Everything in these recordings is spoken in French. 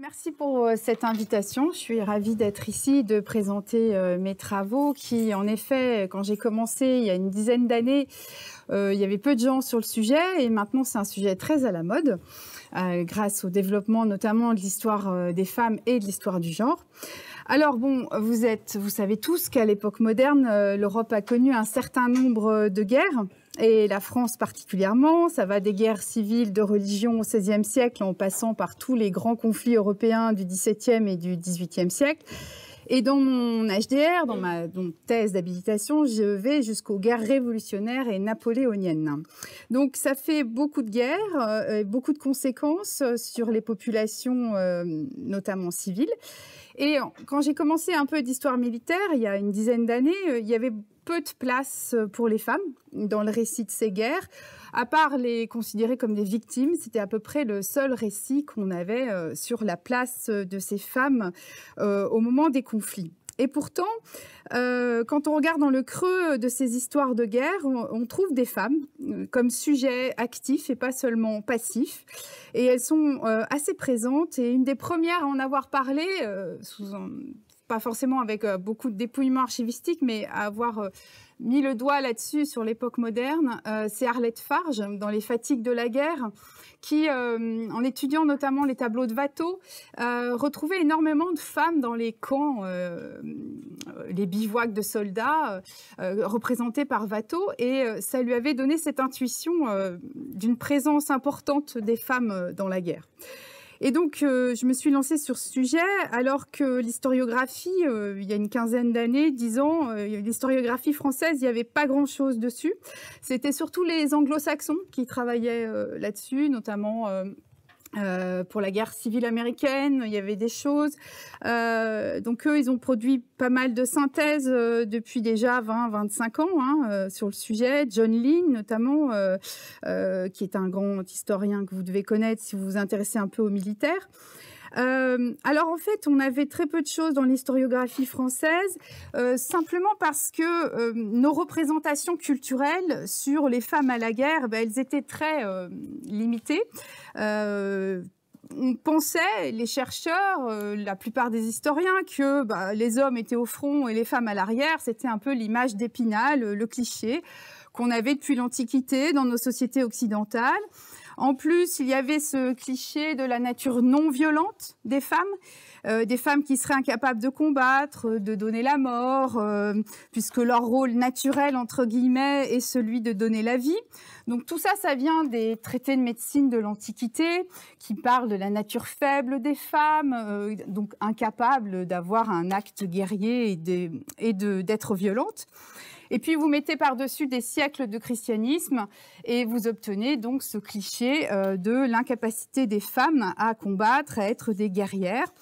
Merci pour euh, cette invitation. Je suis ravie d'être ici, de présenter euh, mes travaux qui, en effet, quand j'ai commencé il y a une dizaine d'années, euh, il y avait peu de gens sur le sujet et maintenant c'est un sujet très à la mode grâce au développement notamment de l'histoire des femmes et de l'histoire du genre. Alors bon, vous êtes, vous savez tous qu'à l'époque moderne, l'Europe a connu un certain nombre de guerres et la France particulièrement. Ça va des guerres civiles de religion au XVIe siècle en passant par tous les grands conflits européens du XVIIe et du XVIIIe siècle. Et dans mon HDR, dans ma thèse d'habilitation, je vais jusqu'aux guerres révolutionnaires et napoléoniennes. Donc ça fait beaucoup de guerres, euh, beaucoup de conséquences sur les populations, euh, notamment civiles. Et quand j'ai commencé un peu d'histoire militaire, il y a une dizaine d'années, euh, il y avait peu de place euh, pour les femmes dans le récit de ces guerres, à part les considérer comme des victimes. C'était à peu près le seul récit qu'on avait euh, sur la place de ces femmes au moment des conflits. Et pourtant, euh, quand on regarde dans le creux de ces histoires de guerre, on, trouve des femmes euh, comme sujets actifs et pas seulement passifs. Et elles sont euh, assez présentes. Et une des premières à en avoir parlé, pas forcément avec beaucoup de dépouillement archivistique, mais à avoir mis le doigt là-dessus sur l'époque moderne, c'est Arlette Farge dans Les Fatigues de la guerre qui, euh, en étudiant notamment les tableaux de Watteau, euh, retrouvait énormément de femmes dans les camps, euh, les bivouacs de soldats, représentés par Watteau, et ça lui avait donné cette intuition d'une présence importante des femmes dans la guerre. Et donc, euh, je me suis lancée sur ce sujet alors que l'historiographie, euh, il y a une quinzaine d'années, dix ans, euh, l'historiographie française, il n'y avait pas grand-chose dessus. C'était surtout les anglo-saxons qui travaillaient là-dessus, notamment euh, pour la guerre civile américaine, il y avait des choses. Euh, donc eux, ils ont produit pas mal de synthèses euh, depuis déjà 20-25 ans hein, sur le sujet. John Lee, notamment, qui est un grand historien que vous devez connaître si vous vous intéressez un peu aux militaires. Euh, alors en fait, on avait très peu de choses dans l'historiographie française, euh, simplement parce que euh, nos représentations culturelles sur les femmes à la guerre, ben, elles étaient très limitées on pensait, les chercheurs, la plupart des historiens, que ben, les hommes étaient au front et les femmes à l'arrière. C'était un peu l'image d'Épinal, le, cliché qu'on avait depuis l'Antiquité dans nos sociétés occidentales. En plus, il y avait ce cliché de la nature non violente des femmes, euh, des femmes qui seraient incapables de combattre, de donner la mort, euh, puisque leur rôle naturel, entre guillemets, est celui de donner la vie. Donc tout ça, ça vient des traités de médecine de l'Antiquité qui parlent de la nature faible des femmes, euh, donc incapables d'avoir un acte guerrier et d'être violentes. Et puis vous mettez par-dessus des siècles de christianisme et vous obtenez donc ce cliché euh, de l'incapacité des femmes à combattre, à être des guerrières.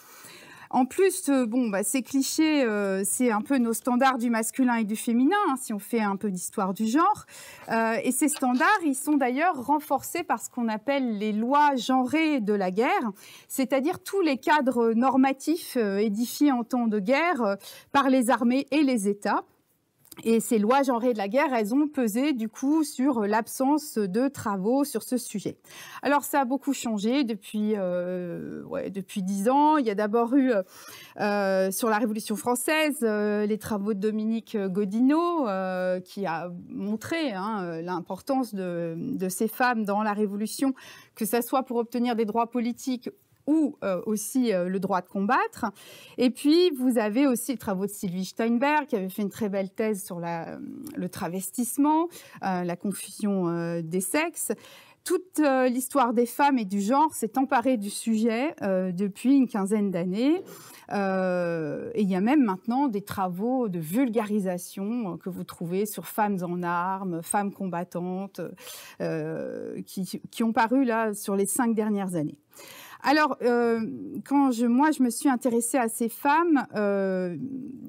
En plus, euh, bon, bah, ces clichés, euh, c'est un peu nos standards du masculin et du féminin, hein, si on fait un peu d'histoire du genre. et ces standards, ils sont d'ailleurs renforcés par ce qu'on appelle les lois genrées de la guerre, c'est-à-dire tous les cadres normatifs édifiés en temps de guerre par les armées et les États. Et ces lois genrées de la guerre, elles ont pesé du coup sur euh, l'absence de travaux sur ce sujet. Alors ça a beaucoup changé depuis euh, depuis dix ans. Il y a d'abord eu euh, sur la Révolution française les travaux de Dominique Godineau qui a montré hein, l'importance de, de, ces femmes dans la Révolution, que ce soit pour obtenir des droits politiques ou euh, aussi euh, le droit de combattre. Et puis, vous avez aussi les travaux de Sylvie Steinberg, qui avait fait une très belle thèse sur euh, le travestissement, la confusion des sexes. Toute l'histoire des femmes et du genre s'est emparée du sujet depuis une quinzaine d'années. et il y a même maintenant des travaux de vulgarisation que vous trouvez sur femmes en armes, femmes combattantes, qui, qui ont paru là sur les cinq dernières années. Alors, euh, quand je, moi, je me suis intéressée à ces femmes, euh,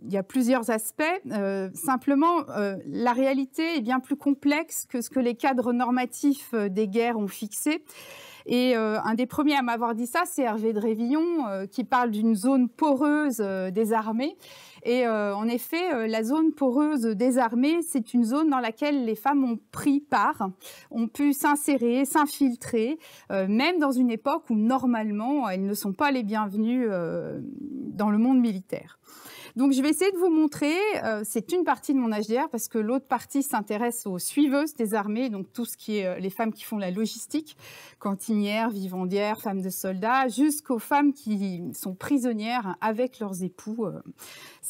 il y a plusieurs aspects. Euh, simplement, la réalité est bien plus complexe que ce que les cadres normatifs des guerres ont fixé. Et un des premiers à m'avoir dit ça, c'est Hervé Drévillon, qui parle d'une zone poreuse des armées. Et euh, en effet, euh, la zone poreuse des armées, c'est une zone dans laquelle les femmes ont pris part, ont pu s'insérer, s'infiltrer, euh, même dans une époque où normalement elles ne sont pas les bienvenues dans le monde militaire. Donc je vais essayer de vous montrer, euh, c'est une partie de mon HDR parce que l'autre partie s'intéresse aux suiveuses des armées, donc tout ce qui est euh, les femmes qui font la logistique, cantinières, vivandières, femmes de soldats, jusqu'aux femmes qui sont prisonnières avec leurs époux. Euh.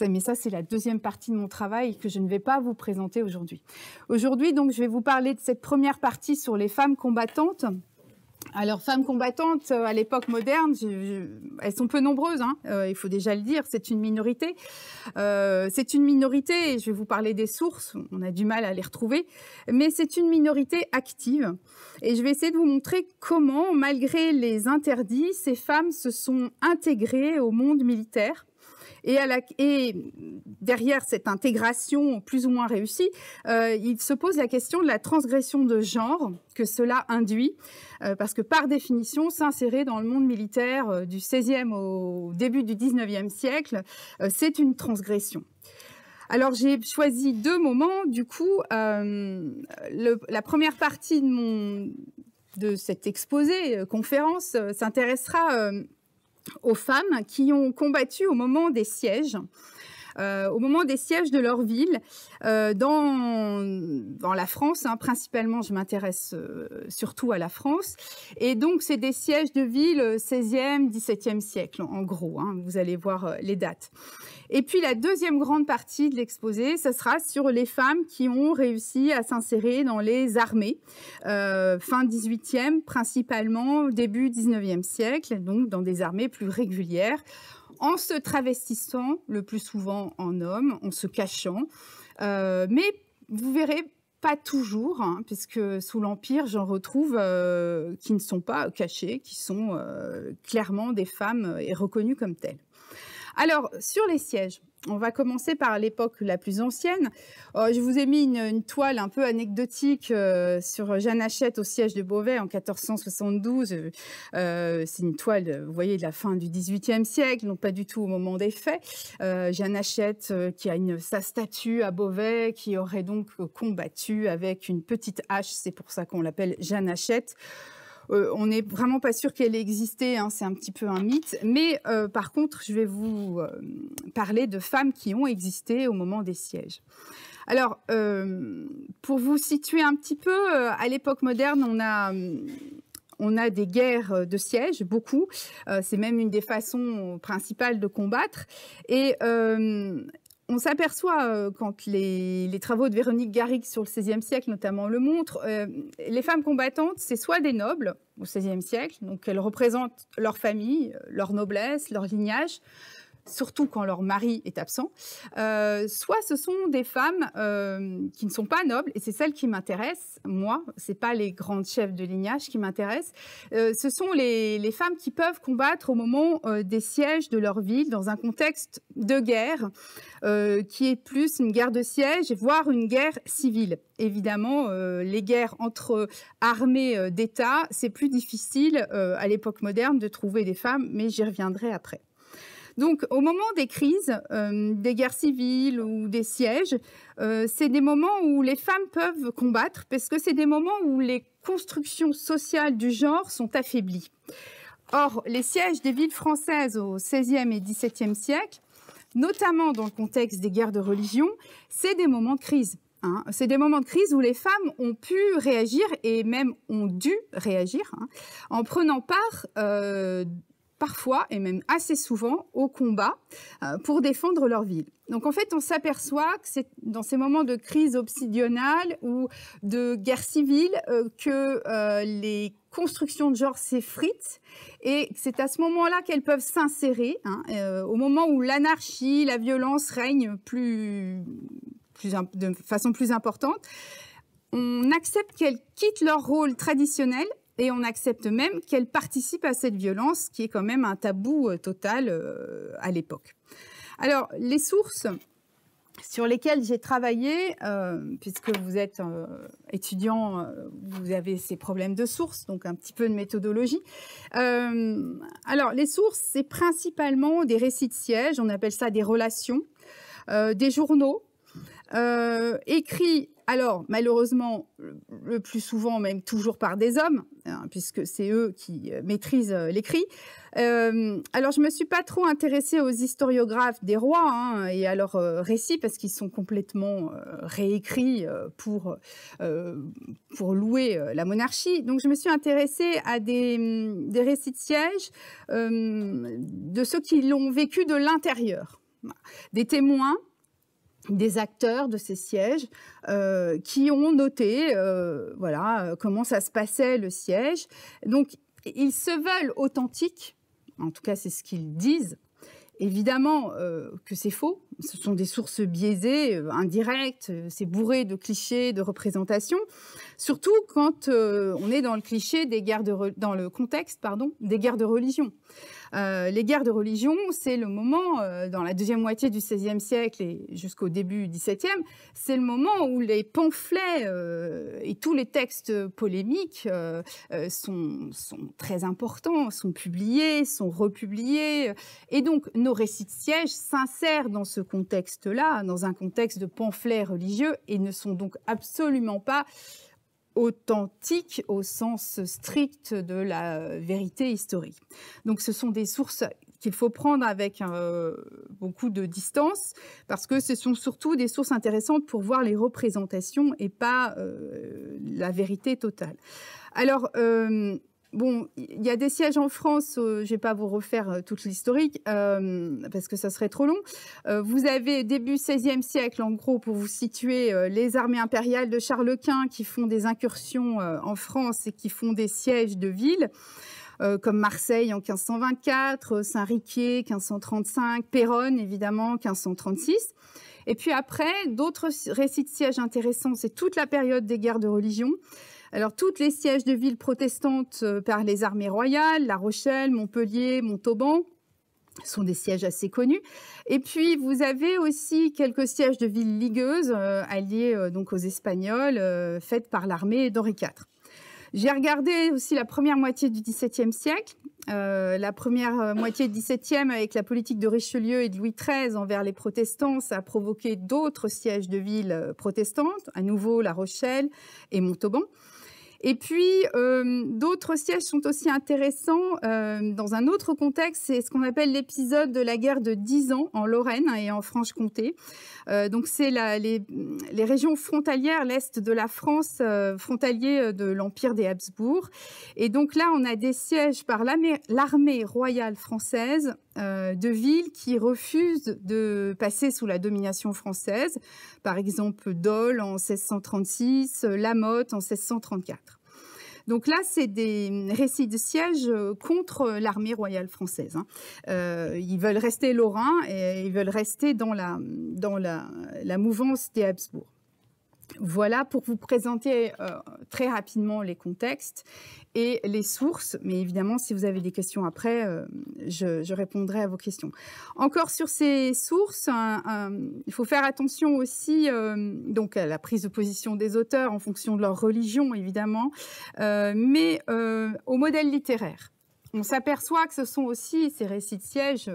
mais ça c'est la deuxième partie de mon travail que je ne vais pas vous présenter aujourd'hui. Aujourd'hui donc je vais vous parler de cette première partie sur les femmes combattantes. Alors, femmes combattantes, euh, à l'époque moderne, elles sont peu nombreuses, hein. euh, il faut déjà le dire, c'est une minorité. Euh, c'est une minorité, et je vais vous parler des sources, on a du mal à les retrouver, mais c'est une minorité active. Et je vais essayer de vous montrer comment, malgré les interdits, ces femmes se sont intégrées au monde militaire et, à et derrière cette intégration plus ou moins réussie, euh, il se pose la question de la transgression de genre que cela induit, euh, parce que par définition, s'insérer dans le monde militaire euh, du 16e au début du 19e siècle, c'est une transgression. Alors j'ai choisi deux moments, du coup, la première partie de mon de cet exposé, conférence, s'intéressera aux femmes qui ont combattu au moment des sièges. Euh, au moment des sièges de leur ville, euh, dans, la France, hein, principalement, je m'intéresse euh, surtout à la France. Et donc, c'est des sièges de villes 16e, 17e siècle, en gros. Hein, vous allez voir les dates. Et puis la deuxième grande partie de l'exposé, ce sera sur les femmes qui ont réussi à s'insérer dans les armées, euh, fin 18e principalement, début 19e siècle, donc dans des armées plus régulières, en se travestissant le plus souvent en hommes, en se cachant. Euh, mais vous verrez pas toujours, hein, puisque sous l'Empire, j'en retrouve euh, qui ne sont pas cachées, qui sont clairement des femmes et reconnues comme telles. Alors, sur les sièges, on va commencer par l'époque la plus ancienne. Euh, je vous ai mis une, toile un peu anecdotique euh, sur Jeanne Hachette au siège de Beauvais en 1472. Euh, c'est une toile, vous voyez, de la fin du XVIIIe siècle, donc pas du tout au moment des faits. Jeanne Hachette qui a sa statue à Beauvais, qui aurait donc combattu avec une petite hache, c'est pour ça qu'on l'appelle Jeanne Hachette. Euh, on n'est vraiment pas sûr qu'elle ait existé, hein, c'est un petit peu un mythe. Mais euh, par contre, je vais vous euh, parler de femmes qui ont existé au moment des sièges. Alors, pour vous situer un petit peu, à l'époque moderne, on a on a des guerres de siège, beaucoup. c'est même une des façons principales de combattre. Et on s'aperçoit, euh, quand les, travaux de Véronique Garrigue sur le XVIe siècle notamment le montrent, euh, les femmes combattantes, c'est soit des nobles au XVIe siècle, donc elles représentent leur famille, euh, leur noblesse, leur lignage, surtout quand leur mari est absent. Euh, soit ce sont des femmes euh, qui ne sont pas nobles, et c'est celles qui m'intéressent, moi, ce n'est pas les grandes chefs de lignage qui m'intéressent, euh, ce sont les, les, femmes qui peuvent combattre au moment des sièges de leur ville, dans un contexte de guerre, qui est plus une guerre de siège, voire une guerre civile. Évidemment, les guerres entre armées d'État, c'est plus difficile à l'époque moderne de trouver des femmes, mais j'y reviendrai après. Donc au moment des crises, euh, des guerres civiles ou des sièges, euh, c'est des moments où les femmes peuvent combattre parce que c'est des moments où les constructions sociales du genre sont affaiblies. Or, les sièges des villes françaises au XVIe et XVIIe siècle, notamment dans le contexte des guerres de religion, c'est des moments de crise. Hein. C'est des moments de crise où les femmes ont pu réagir et même ont dû réagir hein, en prenant part euh, parfois et même assez souvent au combat euh, pour défendre leur ville. Donc en fait, on s'aperçoit que c'est dans ces moments de crise obsidionale ou de guerre civile euh, que euh, les constructions de genre s'effritent et c'est à ce moment-là qu'elles peuvent s'insérer, hein, au moment où l'anarchie, la violence règne plus, de façon plus importante. On accepte qu'elles quittent leur rôle traditionnel et on accepte même qu'elle participe à cette violence qui est quand même un tabou euh, total euh, à l'époque. Alors, les sources sur lesquelles j'ai travaillé, euh, puisque vous êtes étudiant, vous avez ces problèmes de sources, donc un petit peu de méthodologie. alors, les sources, c'est principalement des récits de siège, on appelle ça des relations, des journaux, écrits alors, malheureusement, le plus souvent, même toujours par des hommes, hein, puisque c'est eux qui euh, maîtrisent euh, l'écrit. Euh, alors, je ne me suis pas trop intéressée aux historiographes des rois hein, et à leurs récits, parce qu'ils sont complètement réécrits pour, louer la monarchie. Donc, je me suis intéressée à des, mm, des récits de siège de ceux qui l'ont vécu de l'intérieur, des témoins des acteurs de ces sièges euh, qui ont noté euh, voilà euh, comment ça se passait le siège. Donc ils se veulent authentiques, en tout cas c'est ce qu'ils disent. Évidemment que c'est faux, ce sont des sources biaisées, indirectes, c'est bourré de clichés, de représentations, surtout quand on est dans le cliché des guerres dans le contexte pardon des guerres de religion. Euh, les guerres de religion, c'est le moment, euh, dans la deuxième moitié du XVIe siècle et jusqu'au début du XVIIe, c'est le moment où les pamphlets euh, et tous les textes polémiques sont, très importants, sont publiés, sont republiés. Et donc, nos récits de sièges s'insèrent dans ce contexte-là, dans un contexte de pamphlets religieux, et ne sont donc absolument pas authentique au sens strict de la euh, vérité historique. Donc ce sont des sources qu'il faut prendre avec euh, beaucoup de distance parce que ce sont surtout des sources intéressantes pour voir les représentations et pas euh, la vérité totale. Alors, Bon, il y a des sièges en France, euh, je ne vais pas vous refaire euh, toute l'historique euh, parce que ça serait trop long. vous avez début 16 siècle, en gros, pour vous situer, les armées impériales de Charles Quint qui font des incursions en France et qui font des sièges de villes. comme Marseille en 1524, Saint-Riquier 1535, Péronne évidemment 1536. Et puis après, d'autres récits de sièges intéressants, c'est toute la période des guerres de religion. Alors, toutes les sièges de villes protestantes euh, par les armées royales, La Rochelle, Montpellier, Montauban, sont des sièges assez connus. Et puis, vous avez aussi quelques sièges de villes ligueuses euh, alliées euh, donc aux Espagnols, faites par l'armée d'Henri IV. J'ai regardé aussi la première moitié du XVIIe siècle, la première moitié du XVIIe avec la politique de Richelieu et de Louis XIII envers les protestants, ça a provoqué d'autres sièges de villes protestantes, à nouveau La Rochelle et Montauban. Et puis, euh, d'autres sièges sont aussi intéressants euh, dans un autre contexte. C'est ce qu'on appelle l'épisode de la guerre de 10 ans en Lorraine hein, et en Franche-Comté. Euh, donc, c'est les, les, régions frontalières, l'Est de la France, frontalier de l'Empire des Habsbourg. Et donc là, on a des sièges par l'armée royale française euh, de villes qui refusent de passer sous la domination française, par exemple Dole en 1636, euh, Lamotte en 1634. Donc là, c'est des récits de siège euh, contre l'armée royale française. Hein. ils veulent rester lorrains et ils veulent rester dans la, dans la mouvance des Habsbourg. Voilà pour vous présenter euh, très rapidement les contextes et les sources, mais évidemment, si vous avez des questions après, euh, je, répondrai à vos questions. Encore sur ces sources, il faut faire attention aussi euh, donc à la prise de position des auteurs en fonction de leur religion, évidemment, mais au modèle littéraire on s'aperçoit que ce sont aussi ces récits de siège,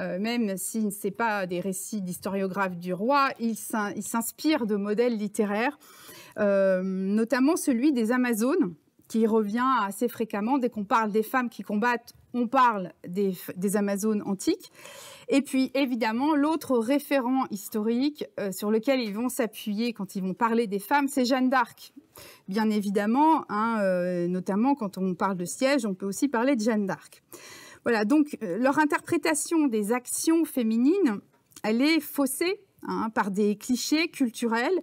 euh, même si ce n'est pas des récits d'historiographes du roi, ils s'inspirent de modèles littéraires, euh, notamment celui des Amazones qui revient assez fréquemment. Dès qu'on parle des femmes qui combattent, on parle des, Amazones antiques. Et puis, évidemment, l'autre référent historique euh, sur lequel ils vont s'appuyer quand ils vont parler des femmes, c'est Jeanne d'Arc. Bien évidemment, hein, euh, notamment quand on parle de siège, on peut aussi parler de Jeanne d'Arc. Voilà, donc euh, leur interprétation des actions féminines, elle est faussée hein, par des clichés culturels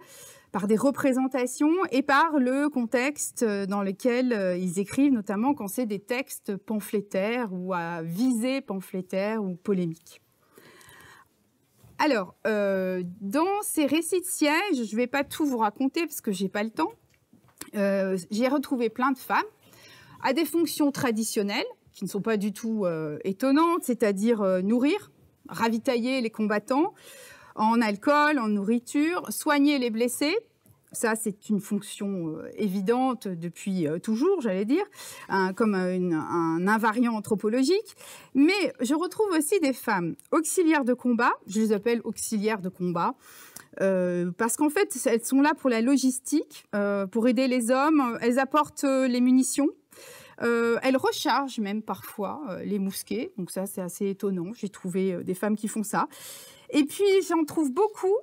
par des représentations et par le contexte euh, dans lequel euh, ils écrivent, notamment quand c'est des textes pamphlétaires ou à visée pamphlétaire ou polémique. Alors, euh, dans ces récits de sièges, je ne vais pas tout vous raconter parce que j'ai pas le temps. j'ai retrouvé plein de femmes à des fonctions traditionnelles qui ne sont pas du tout étonnantes, c'est-à-dire nourrir, ravitailler les combattants, en alcool, en nourriture, soigner les blessés. Ça, c'est une fonction euh, évidente depuis euh, toujours, j'allais dire, hein, comme euh, un invariant anthropologique. Mais je retrouve aussi des femmes auxiliaires de combat, je les appelle auxiliaires de combat, parce qu'en fait, elles sont là pour la logistique, pour aider les hommes, elles apportent les munitions, elles rechargent même parfois les mousquets, donc ça c'est assez étonnant, j'ai trouvé des femmes qui font ça. Et puis, j'en trouve beaucoup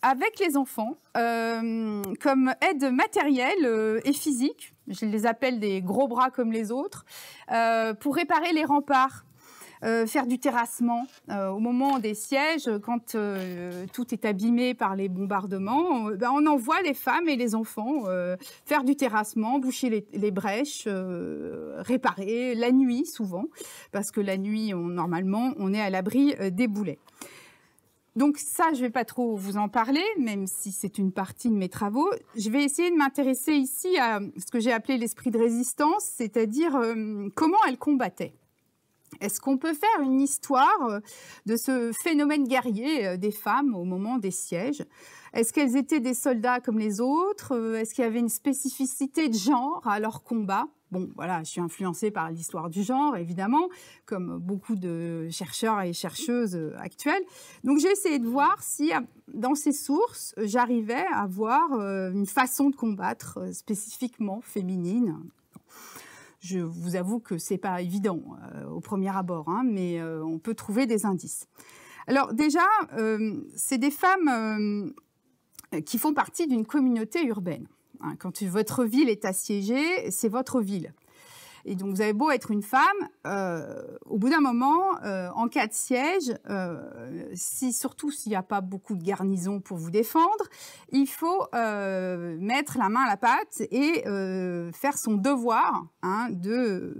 avec les enfants euh, comme aide matérielle euh, et physique. Je les appelle des gros bras comme les autres, euh, pour réparer les remparts. faire du terrassement au moment des sièges, quand tout est abîmé par les bombardements, ben, on, envoie les femmes et les enfants faire du terrassement, boucher les, brèches, réparer la nuit souvent, parce que la nuit, normalement, on est à l'abri des boulets. Donc ça, je ne vais pas trop vous en parler, même si c'est une partie de mes travaux. Je vais essayer de m'intéresser ici à ce que j'ai appelé l'esprit de résistance, c'est-à-dire euh, comment elles combattaient. Est-ce qu'on peut faire une histoire euh, de ce phénomène guerrier euh, des femmes au moment des sièges Est-ce qu'elles étaient des soldats comme les autres Est-ce qu'il y avait une spécificité de genre à leur combat Bon, voilà, je suis influencée par l'histoire du genre, évidemment, comme beaucoup de chercheurs et chercheuses euh, actuelles. Donc j'ai essayé de voir si, euh, dans ces sources, j'arrivais à voir euh, une façon de combattre spécifiquement féminine. Je vous avoue que c'est pas évident au premier abord, hein, mais on peut trouver des indices. Alors déjà, c'est des femmes qui font partie d'une communauté urbaine. Hein. Quand votre ville est assiégée, c'est votre ville. Et donc, vous avez beau être une femme, euh, au bout d'un moment, euh, en cas de siège, euh, si, surtout s'il n'y a pas beaucoup de garnison pour vous défendre, il faut mettre la main à la pâte et faire son devoir hein, de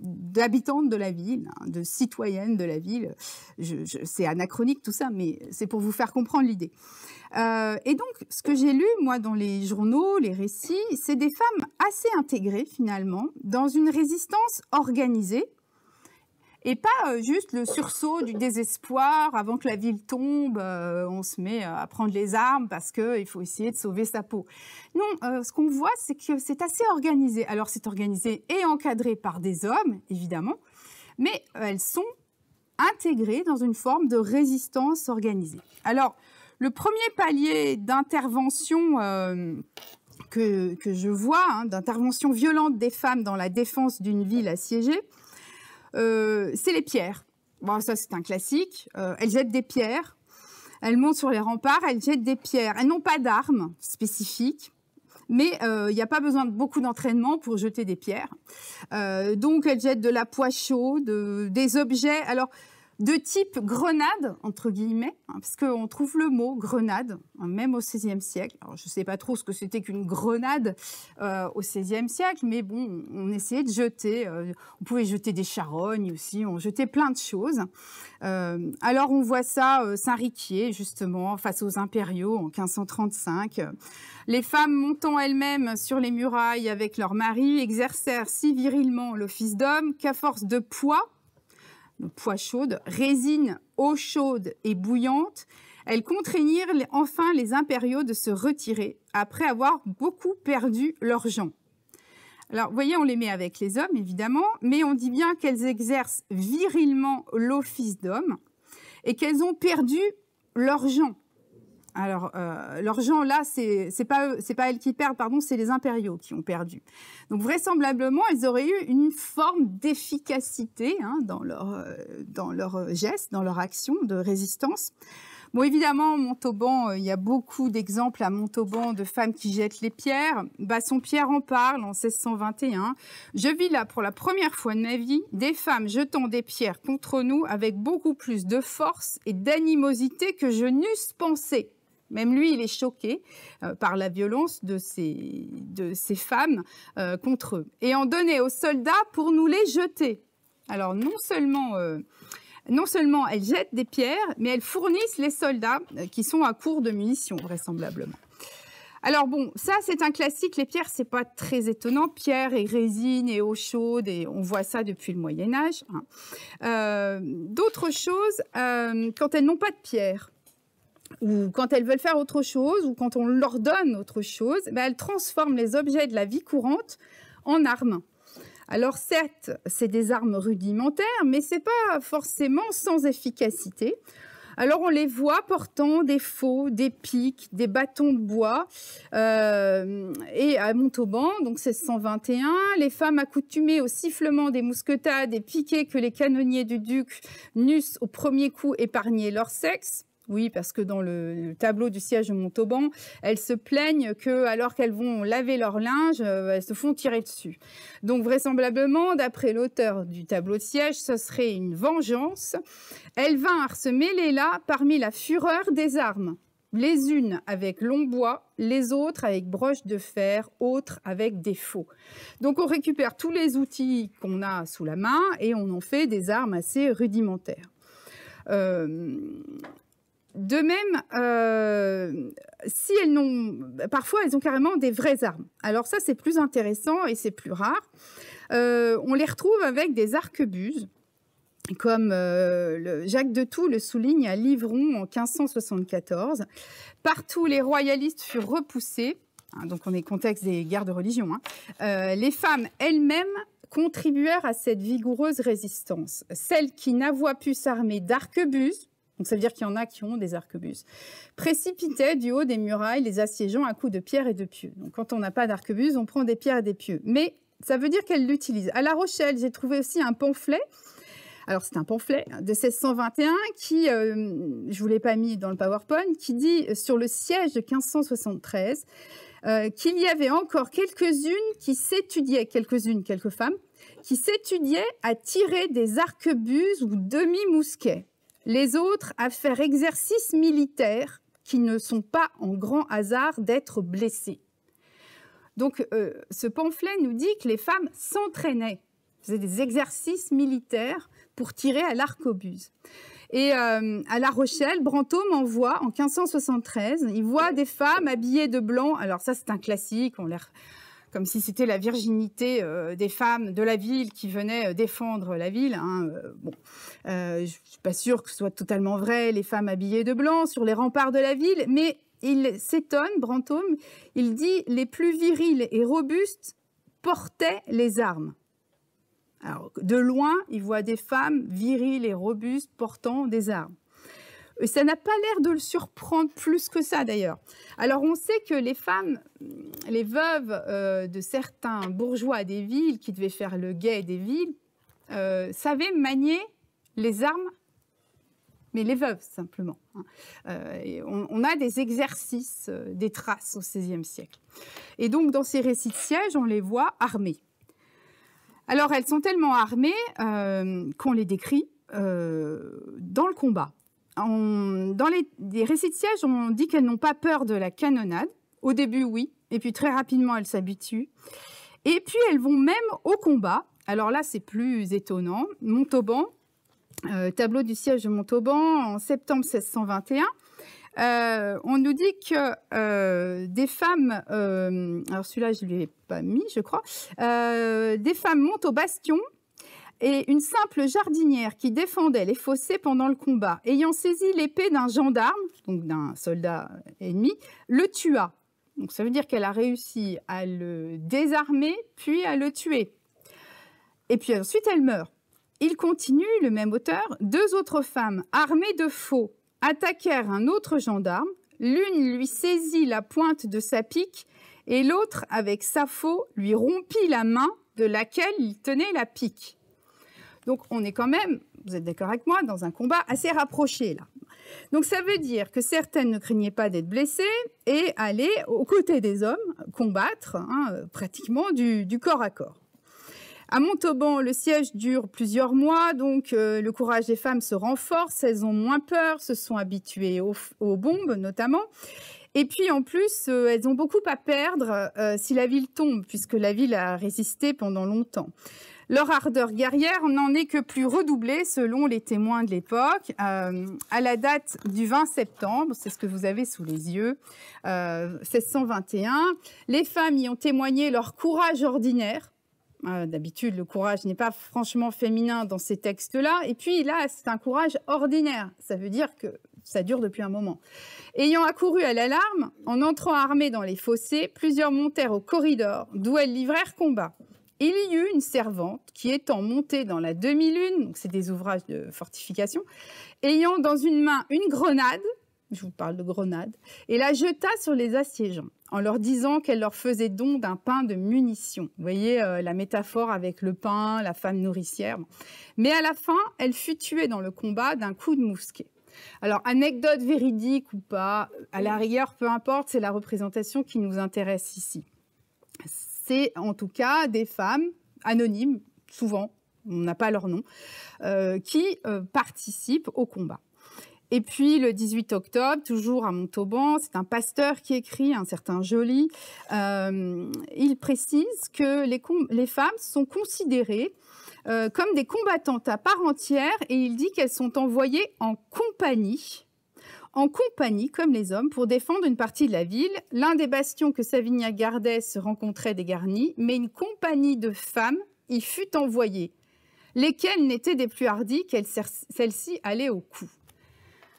d'habitantes de la ville, hein, de citoyennes de la ville. c'est anachronique tout ça, mais c'est pour vous faire comprendre l'idée. Euh, et donc, ce que j'ai lu, moi, dans les journaux, les récits, c'est des femmes assez intégrées, finalement, dans une résistance organisée et pas euh, juste le sursaut du désespoir avant que la ville tombe, euh, on se met euh, à prendre les armes parce qu'il faut essayer de sauver sa peau. Non, ce qu'on voit, c'est que c'est assez organisé. Alors c'est organisé et encadré par des hommes, évidemment, mais elles sont intégrées dans une forme de résistance organisée. Alors, le premier palier d'intervention que, je vois, hein, d'intervention violente des femmes dans la défense d'une ville assiégée, euh, c'est les pierres. Bon, ça, c'est un classique. Euh, elles jettent des pierres. Elles montent sur les remparts, elles jettent des pierres. Elles n'ont pas d'armes spécifiques. Mais il euh, n'y a pas besoin de beaucoup d'entraînement pour jeter des pierres. donc, elles jettent de la poix chaude, des objets. Alors, de type grenade, entre guillemets, hein, parce qu'on trouve le mot grenade, hein, même au XVIe siècle. je ne sais pas trop ce que c'était qu'une grenade euh, au XVIe siècle, mais bon, on essayait de jeter. Euh, on pouvait jeter des charognes aussi, on jetait plein de choses. Euh, alors, on voit ça Saint-Riquier, justement, face aux impériaux en 1535. Les femmes montant elles-mêmes sur les murailles avec leurs maris exercèrent si virilement l'office d'homme qu'à force de poids, poids chaude, résine, eau chaude et bouillante, elles contraignirent enfin les impériaux de se retirer après avoir beaucoup perdu leurs gens. Alors, vous voyez, on les met avec les hommes, évidemment, mais on dit bien qu'elles exercent virilement l'office d'homme et qu'elles ont perdu leurs gens. Alors, euh, leurs gens, là, c'est pas, pas elles qui perdent, pardon, c'est les impériaux qui ont perdu. Donc, vraisemblablement, elles auraient eu une forme d'efficacité hein, dans, leurs gestes, euh, dans leur geste, action de résistance. Bon, évidemment, Montauban, euh, il y a beaucoup d'exemples à Montauban de femmes qui jettent les pierres. Basson pierre en parle en 1621. Je vis là pour la première fois de ma vie des femmes jetant des pierres contre nous avec beaucoup plus de force et d'animosité que je n'eusse pensé. Même lui, il est choqué euh, par la violence de ces, femmes euh, contre eux. Et en donner aux soldats pour nous les jeter. Alors non seulement, euh, elles jettent des pierres, mais elles fournissent les soldats qui sont à court de munitions, vraisemblablement. Alors bon, ça c'est un classique, les pierres c'est pas très étonnant, pierre et résine et eau chaude, et on voit ça depuis le Moyen Âge. Hein. D'autres choses, quand elles n'ont pas de pierres, ou quand elles veulent faire autre chose, ou quand on leur donne autre chose, eh ben, elles transforment les objets de la vie courante en armes. Alors certes, c'est des armes rudimentaires, mais ce n'est pas forcément sans efficacité. Alors on les voit portant des faux, des pics, des bâtons de bois. Euh, et à Montauban, donc 1621, les femmes accoutumées au sifflement des mousquetades et piquées que les canonniers du duc n'eussent au premier coup épargné leur sexe, oui, parce que dans le, tableau du siège de Montauban, elles se plaignent que, alors qu'elles vont laver leur linge, euh, elles se font tirer dessus. Donc, vraisemblablement, d'après l'auteur du tableau de siège, ce serait une vengeance. Elles vinrent se mêler là parmi la fureur des armes. Les unes avec long bois, les autres avec broches de fer, autres avec des faux. Donc on récupère tous les outils qu'on a sous la main et on en fait des armes assez rudimentaires. Euh, de même, euh, si elles n'ont, parfois elles ont carrément des vraies armes. Alors ça, c'est plus intéressant et c'est plus rare. Euh, on les retrouve avec des arquebuses, comme euh, Jacques de Toux le souligne à Livron en 1574. Partout, les royalistes furent repoussés. Hein, donc on est contexte des guerres de religion. Hein. les femmes elles-mêmes contribuèrent à cette vigoureuse résistance. Celles qui n'avaient pu s'armer d'arquebuses donc ça veut dire qu'il y en a qui ont des arquebuses. Précipitaient du haut des murailles les assiégeants à coups de pierres et de pieux. Donc quand on n'a pas d'arquebuse, on prend des pierres et des pieux. Mais ça veut dire qu'elle l'utilise. À La Rochelle, j'ai trouvé aussi un pamphlet. Alors c'est un pamphlet de 1621 qui, je euh, je vous l'ai pas mis dans le PowerPoint, qui dit sur le siège de 1573 euh, qu'il y avait encore quelques-unes qui s'étudiaient, quelques-unes, quelques femmes, qui s'étudiaient à tirer des arquebuses ou demi-mousquets les autres à faire exercice militaire, qui ne sont pas en grand hasard d'être blessés. Donc euh, ce pamphlet nous dit que les femmes s'entraînaient, faisaient des exercices militaires pour tirer à l'arcobuse. Et euh, à La Rochelle, Brantôme envoie en 1573, il voit des femmes habillées de blanc. Alors ça, c'est un classique. On les comme si c'était la virginité euh, des femmes de la ville qui venaient euh, défendre la ville. Hein, euh, bon, je ne suis pas sûr que ce soit totalement vrai, les femmes habillées de blanc sur les remparts de la ville, mais il s'étonne, Brantôme, il dit les plus viriles et robustes portaient les armes. de loin, il voit des femmes viriles et robustes portant des armes. Euh, ça n'a pas l'air de le surprendre plus que ça d'ailleurs. Alors on sait que les femmes, les veuves euh, de certains bourgeois des villes qui devaient faire le guet des villes, euh, savaient manier les armes, mais les veuves simplement. Hein. on, a des exercices, des traces au XVIe siècle. Et donc dans ces récits de sièges, on les voit armées. Alors elles sont tellement armées qu'on les décrit dans le combat dans les, récits de siège, on dit qu'elles n'ont pas peur de la canonnade. Au début, oui, et puis très rapidement, elles s'habituent. Et puis, elles vont même au combat. Alors là, c'est plus étonnant. Montauban, euh, tableau du siège de Montauban en septembre 1621. Euh, on nous dit que euh, des femmes, alors celui-là je ne l'ai pas mis je crois, des femmes montent au bastion et une simple jardinière qui défendait les fossés pendant le combat, ayant saisi l'épée d'un gendarme, donc d'un soldat ennemi, le tua. Donc ça veut dire qu'elle a réussi à le désarmer, puis à le tuer. Et puis ensuite, elle meurt. Il continue, le même auteur, deux autres femmes armées de faux attaquèrent un autre gendarme. L'une lui saisit la pointe de sa pique et l'autre, avec sa faux, lui rompit la main de laquelle il tenait la pique. Donc on est quand même, vous êtes d'accord avec moi, dans un combat assez rapproché là. Donc ça veut dire que certaines ne craignaient pas d'être blessées et allaient aux côtés des hommes combattre hein, pratiquement du, corps à corps. À Montauban, le siège dure plusieurs mois, donc euh, le courage des femmes se renforce, elles ont moins peur, se sont habituées aux, bombes notamment. Et puis en plus, euh, elles ont beaucoup à perdre euh, si la ville tombe, puisque la ville a résisté pendant longtemps. Leur ardeur guerrière n'en est que plus redoublée selon les témoins de l'époque. Euh, à la date du 20 septembre, c'est ce que vous avez sous les yeux, 1621, euh, les femmes y ont témoigné leur courage ordinaire. Euh, d'habitude, le courage n'est pas franchement féminin dans ces textes-là. Et puis là, c'est un courage ordinaire. Ça veut dire que ça dure depuis un moment. Ayant accouru à l'alarme, en entrant armées dans les fossés, plusieurs montèrent au corridor, d'où elles livrèrent combat il y eut une servante qui étant montée dans la demi-lune, donc c'est des ouvrages de fortification, ayant dans une main une grenade, je vous parle de grenade, et la jeta sur les assiégeants en leur disant qu'elle leur faisait don d'un pain de munitions. Vous voyez euh, la métaphore avec le pain, la femme nourricière. Mais à la fin, elle fut tuée dans le combat d'un coup de mousquet. Alors, anecdote véridique ou pas, à la rigueur, peu importe, c'est la représentation qui nous intéresse ici c'est en tout cas des femmes anonymes, souvent, on n'a pas leur nom, euh, qui euh, participent au combat. Et puis le 18 octobre, toujours à Montauban, c'est un pasteur qui écrit, un certain Joly, euh, il précise que les femmes sont considérées comme des combattantes à part entière et il dit qu'elles sont envoyées en compagnie en compagnie, comme les hommes, pour défendre une partie de la ville. L'un des bastions que Savinien gardait se rencontrait dégarni, mais une compagnie de femmes y fut envoyée, lesquelles n'étaient des plus hardies qu'elles celles-ci allaient au coup.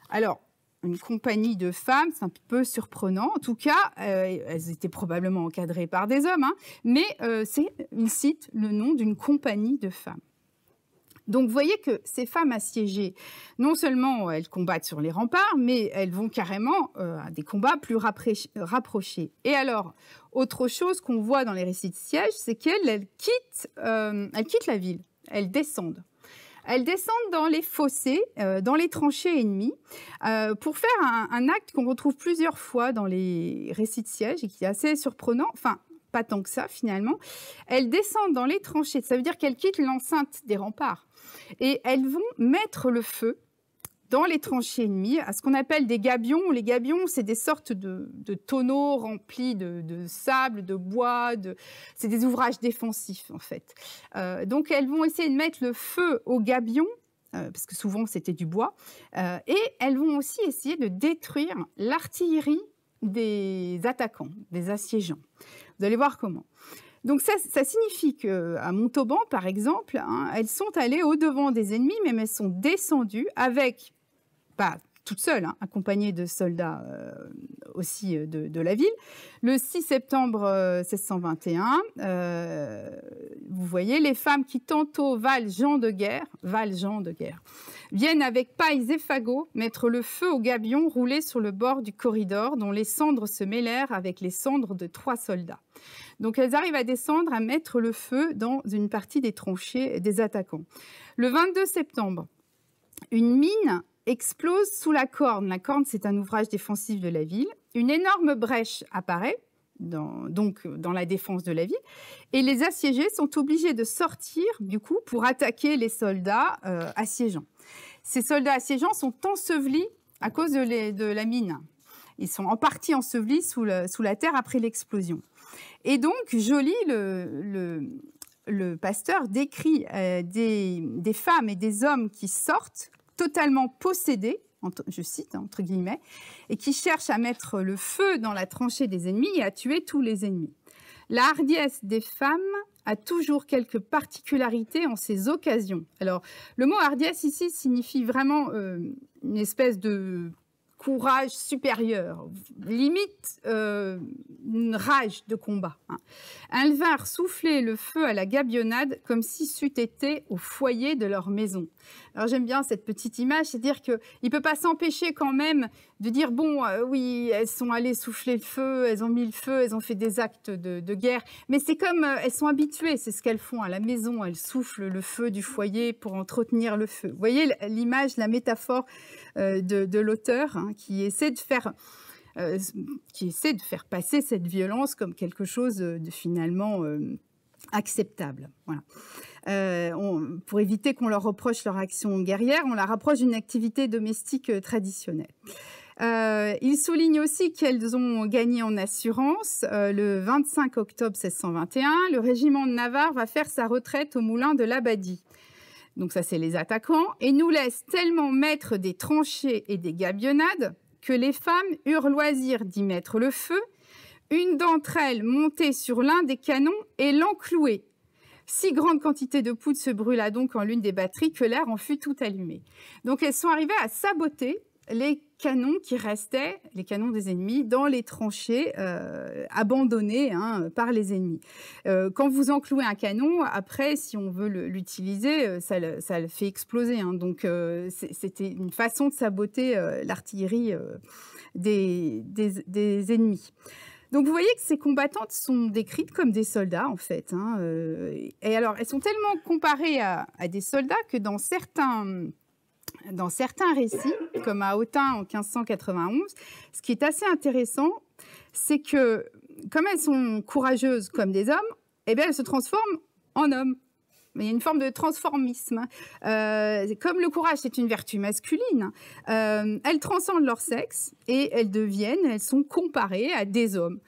Alors, une compagnie de femmes, c'est un peu surprenant. En tout cas, euh, elles étaient probablement encadrées par des hommes, hein. mais euh, c'est, il cite le nom d'une compagnie de femmes. Donc vous voyez que ces femmes assiégées, non seulement euh, elles combattent sur les remparts, mais elles vont carrément euh, à des combats plus rapprochés. Et alors, autre chose qu'on voit dans les récits de siège, c'est qu'elles quittent, euh, elles quittent la ville, elles descendent. Elles descendent dans les fossés, dans les tranchées ennemies, pour faire un, un acte qu'on retrouve plusieurs fois dans les récits de siège et qui est assez surprenant. Enfin, pas tant que ça finalement. Elles descendent dans les tranchées. Ça veut dire qu'elles quittent l'enceinte des remparts. Et elles vont mettre le feu dans les tranchées ennemies, à ce qu'on appelle des gabions. Les gabions, c'est des sortes de, tonneaux remplis de, sable, de bois, c'est des ouvrages défensifs en fait. Euh, donc elles vont essayer de mettre le feu aux gabions, euh, parce que souvent c'était du bois, euh, et elles vont aussi essayer de détruire l'artillerie des attaquants, des assiégeants. Vous allez voir comment. Donc ça, ça signifie qu'à euh, Montauban, par exemple, hein, elles sont allées au-devant des ennemis, même elles sont descendues avec, pas toutes seules, hein, accompagnées de soldats euh, aussi euh, de, la ville. Le 6 septembre 1621, euh, euh, vous voyez, les femmes qui tantôt valent Jean de guerre, valent Jean de guerre, viennent avec pailles et fagots mettre le feu au gabion roulé sur le bord du corridor dont les cendres se mêlèrent avec les cendres de trois soldats. Donc elles arrivent à descendre, à mettre le feu dans une partie des tranchées des attaquants. Le 22 septembre, une mine explose sous la Corne. La Corne, c'est un ouvrage défensif de la ville. Une énorme brèche apparaît, dans, donc dans la défense de la ville, et les assiégés sont obligés de sortir, du coup, pour attaquer les soldats euh, assiégeants. Ces soldats assiégeants sont ensevelis à cause de, la mine. Ils sont en partie ensevelis sous, la terre après l'explosion. Et donc, Joly, le, pasteur, décrit euh, des, femmes et des hommes qui sortent totalement possédée je cite, hein, entre guillemets, et qui cherche à mettre le feu dans la tranchée des ennemis et à tuer tous les ennemis. La hardiesse des femmes a toujours quelques particularités en ces occasions. Alors, le mot hardiesse ici signifie vraiment euh, une espèce de courage supérieur, limite euh, une rage de combat. Hein. Elles vinrent souffler le feu à la gabionnade comme si c'eût été au foyer de leur maison. Alors j'aime bien cette petite image, c'est-à-dire qu'il ne peut pas s'empêcher quand même de dire, bon, euh, oui, elles sont allées souffler le feu, elles ont mis le feu, elles ont fait des actes de, guerre, mais c'est comme euh, elles sont habituées, c'est ce qu'elles font à la maison, elles soufflent le feu du foyer pour entretenir le feu. Vous voyez l'image, la métaphore euh, de, l'auteur hein, qui essaie de faire... qui essaie de faire passer cette violence comme quelque chose de, finalement acceptable. Voilà. Euh, pour éviter qu'on leur reproche leur action guerrière, on la rapproche d'une activité domestique euh, traditionnelle. Euh, il souligne aussi qu'elles ont gagné en assurance. le 25 octobre 1621, le régiment de Navarre va faire sa retraite au moulin de l'Abadie. Donc ça, c'est les attaquants. Et nous laisse tellement mettre des tranchées et des gabionnades que les femmes eurent loisir d'y mettre le feu. Une d'entre elles montée sur l'un des canons et l'enclouer si grande quantité de poudre se brûla donc en l'une des batteries que l'air en fut tout allumé. Donc elles sont arrivées à saboter les canons qui restaient, les canons des ennemis, dans les tranchées euh, abandonnées hein, par les ennemis. Euh, quand vous enclouez un canon, après, si on veut l'utiliser, euh, ça, le fait exploser. Hein. donc, c'était une façon de saboter l'artillerie des, ennemis. Donc vous voyez que ces combattantes sont décrites comme des soldats en fait. Hein, euh, et alors elles sont tellement comparées à, des soldats que dans certains, dans certains récits, comme à Autun en 1591, ce qui est assez intéressant, c'est que comme elles sont courageuses comme des hommes, eh bien elles se transforment en hommes il y a une forme de transformisme. Euh, comme le courage, c'est une vertu masculine, euh, elles transcendent leur sexe et elles deviennent, elles sont comparées à des hommes.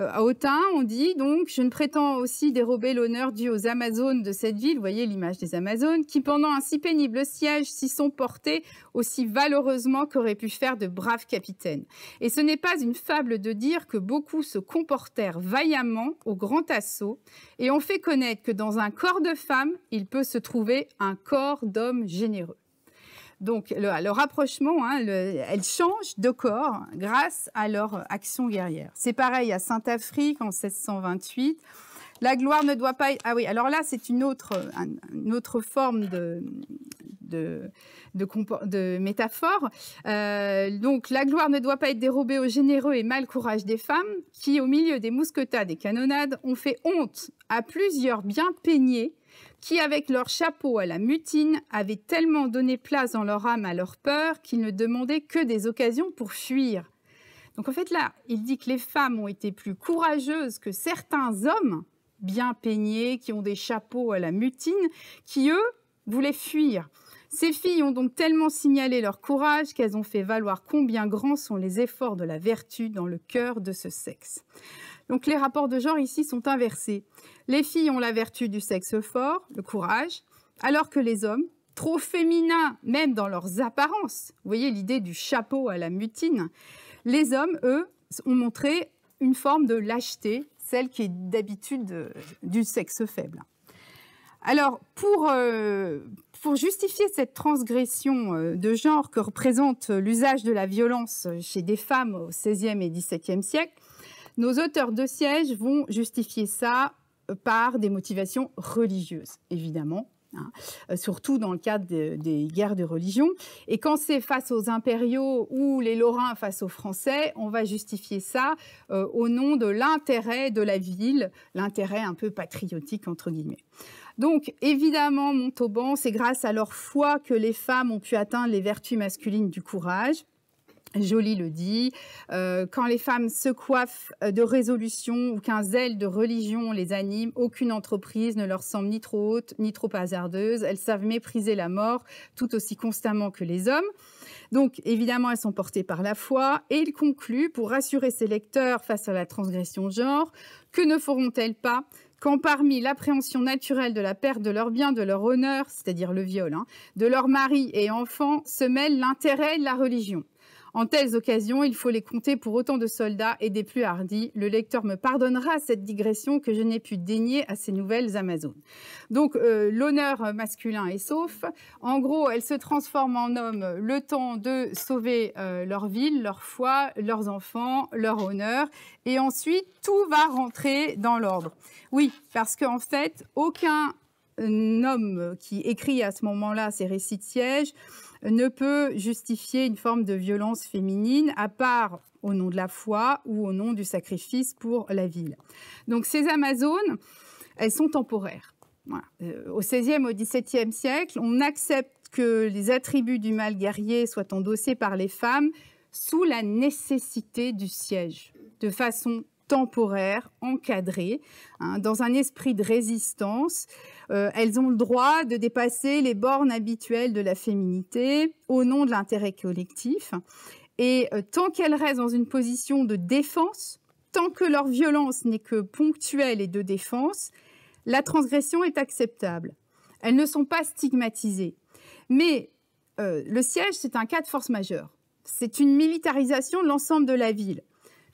Euh, à Autun, on dit donc Je ne prétends aussi dérober l'honneur dû aux Amazones de cette ville, voyez l'image des Amazones, qui pendant un si pénible siège s'y sont portées aussi valeureusement qu'auraient pu faire de braves capitaines. Et ce n'est pas une fable de dire que beaucoup se comportèrent vaillamment au grand assaut, et on fait connaître que dans un corps de femme, il peut se trouver un corps d'homme généreux. Donc le, rapprochement, hein, elle change de corps grâce à leur action guerrière. C'est pareil à Sainte-Afrique en 1628. La gloire ne doit pas. Ah oui, alors là, c'est une autre, autre forme de, de, de, métaphore. Euh, donc, la gloire ne doit pas être dérobée au généreux et mal courage des femmes qui, au milieu des mousquetades des canonnades, ont fait honte à plusieurs bien peignés qui, avec leur chapeau à la mutine, avaient tellement donné place dans leur âme à leur peur qu'ils ne demandaient que des occasions pour fuir. Donc en fait là, il dit que les femmes ont été plus courageuses que certains hommes bien peignés, qui ont des chapeaux à la mutine, qui eux voulaient fuir. Ces filles ont donc tellement signalé leur courage qu'elles ont fait valoir combien grands sont les efforts de la vertu dans le cœur de ce sexe. Donc les rapports de genre ici sont inversés. Les filles ont la vertu du sexe fort, le courage, alors que les hommes, trop féminins même dans leurs apparences, vous voyez l'idée du chapeau à la mutine, les hommes, eux, ont montré une forme de lâcheté, celle qui est d'habitude euh, du sexe faible. Alors, pour, euh, pour, justifier cette transgression euh, de genre que représente l'usage de la violence chez des femmes au XVIe et XVIIe siècle, nos auteurs de sièges vont justifier ça euh, par des motivations religieuses, évidemment. Hein, euh, surtout dans le cadre des guerres de religion. Et quand c'est face aux impériaux ou les Lorrains face aux Français, on va justifier ça euh, au nom de l'intérêt de la ville, l'intérêt un peu patriotique, entre guillemets. Donc, évidemment, Montauban, c'est grâce à leur foi que les femmes ont pu atteindre les vertus masculines du courage. Jolie le dit, euh, quand les femmes se coiffent euh, de résolution ou qu'un zèle de religion les anime, aucune entreprise ne leur semble ni trop haute ni trop hasardeuse. Elles savent mépriser la mort tout aussi constamment que les hommes. Donc évidemment, elles sont portées par la foi et il conclut, pour rassurer ses lecteurs face à la transgression de genre, que ne feront-elles pas quand parmi l'appréhension naturelle de la perte de leur bien, de leur honneur, c'est-à-dire le viol, hein, de leur mari et enfants, se mêle l'intérêt de la religion en telles occasions, il faut les compter pour autant de soldats et des plus hardis. Le lecteur me pardonnera cette digression que je n'ai pu dénier à ces nouvelles Amazones. Donc euh, l'honneur masculin est sauf. En gros, elles se transforment en hommes le temps de sauver euh, leur ville, leur foi, leurs enfants, leur honneur. Et ensuite, tout va rentrer dans l'ordre. Oui, parce qu'en fait, aucun homme qui écrit à ce moment-là ses récits de siège ne peut justifier une forme de violence féminine à part au nom de la foi ou au nom du sacrifice pour la ville. Donc ces Amazones, elles sont temporaires. Euh, au XVIe, au XVIIe siècle, on accepte que les attributs du mal guerrier soient endossés par les femmes sous la nécessité du siège, de façon temporaires, encadrées, hein, dans un esprit de résistance. Euh, elles ont le droit de dépasser les bornes habituelles de la féminité au nom de l'intérêt collectif. Et euh, tant qu'elles restent dans une position de défense, tant que leur violence n'est que ponctuelle et de défense, la transgression est acceptable. Elles ne sont pas stigmatisées. Mais euh, le siège, c'est un cas de force majeure. C'est une militarisation de l'ensemble de la ville,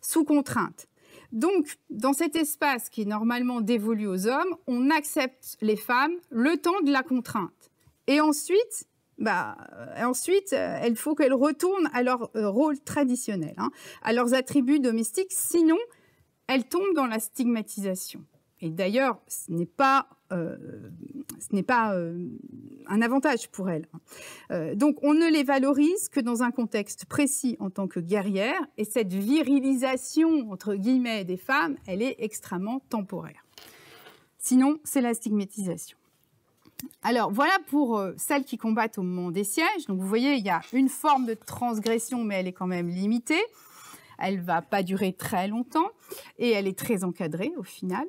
sous contrainte. Donc, dans cet espace qui est normalement dévolu aux hommes, on accepte les femmes le temps de la contrainte. Et ensuite, bah, euh, ensuite, euh, il faut qu'elles retournent à leur euh, rôle traditionnel, hein, à leurs attributs domestiques, sinon elles tombent dans la stigmatisation. Et d'ailleurs, ce n'est pas, euh, ce n'est pas euh, un avantage pour elles. Euh, donc, on ne les valorise que dans un contexte précis en tant que guerrières, et cette virilisation, entre guillemets, des femmes, elle est extrêmement temporaire. Sinon, c'est la stigmatisation. Alors voilà pour celles qui combattent au moment des sièges. Donc vous voyez, il y a une forme de transgression, mais elle est quand même limitée. Elle ne va pas durer très longtemps et elle est très encadrée au final.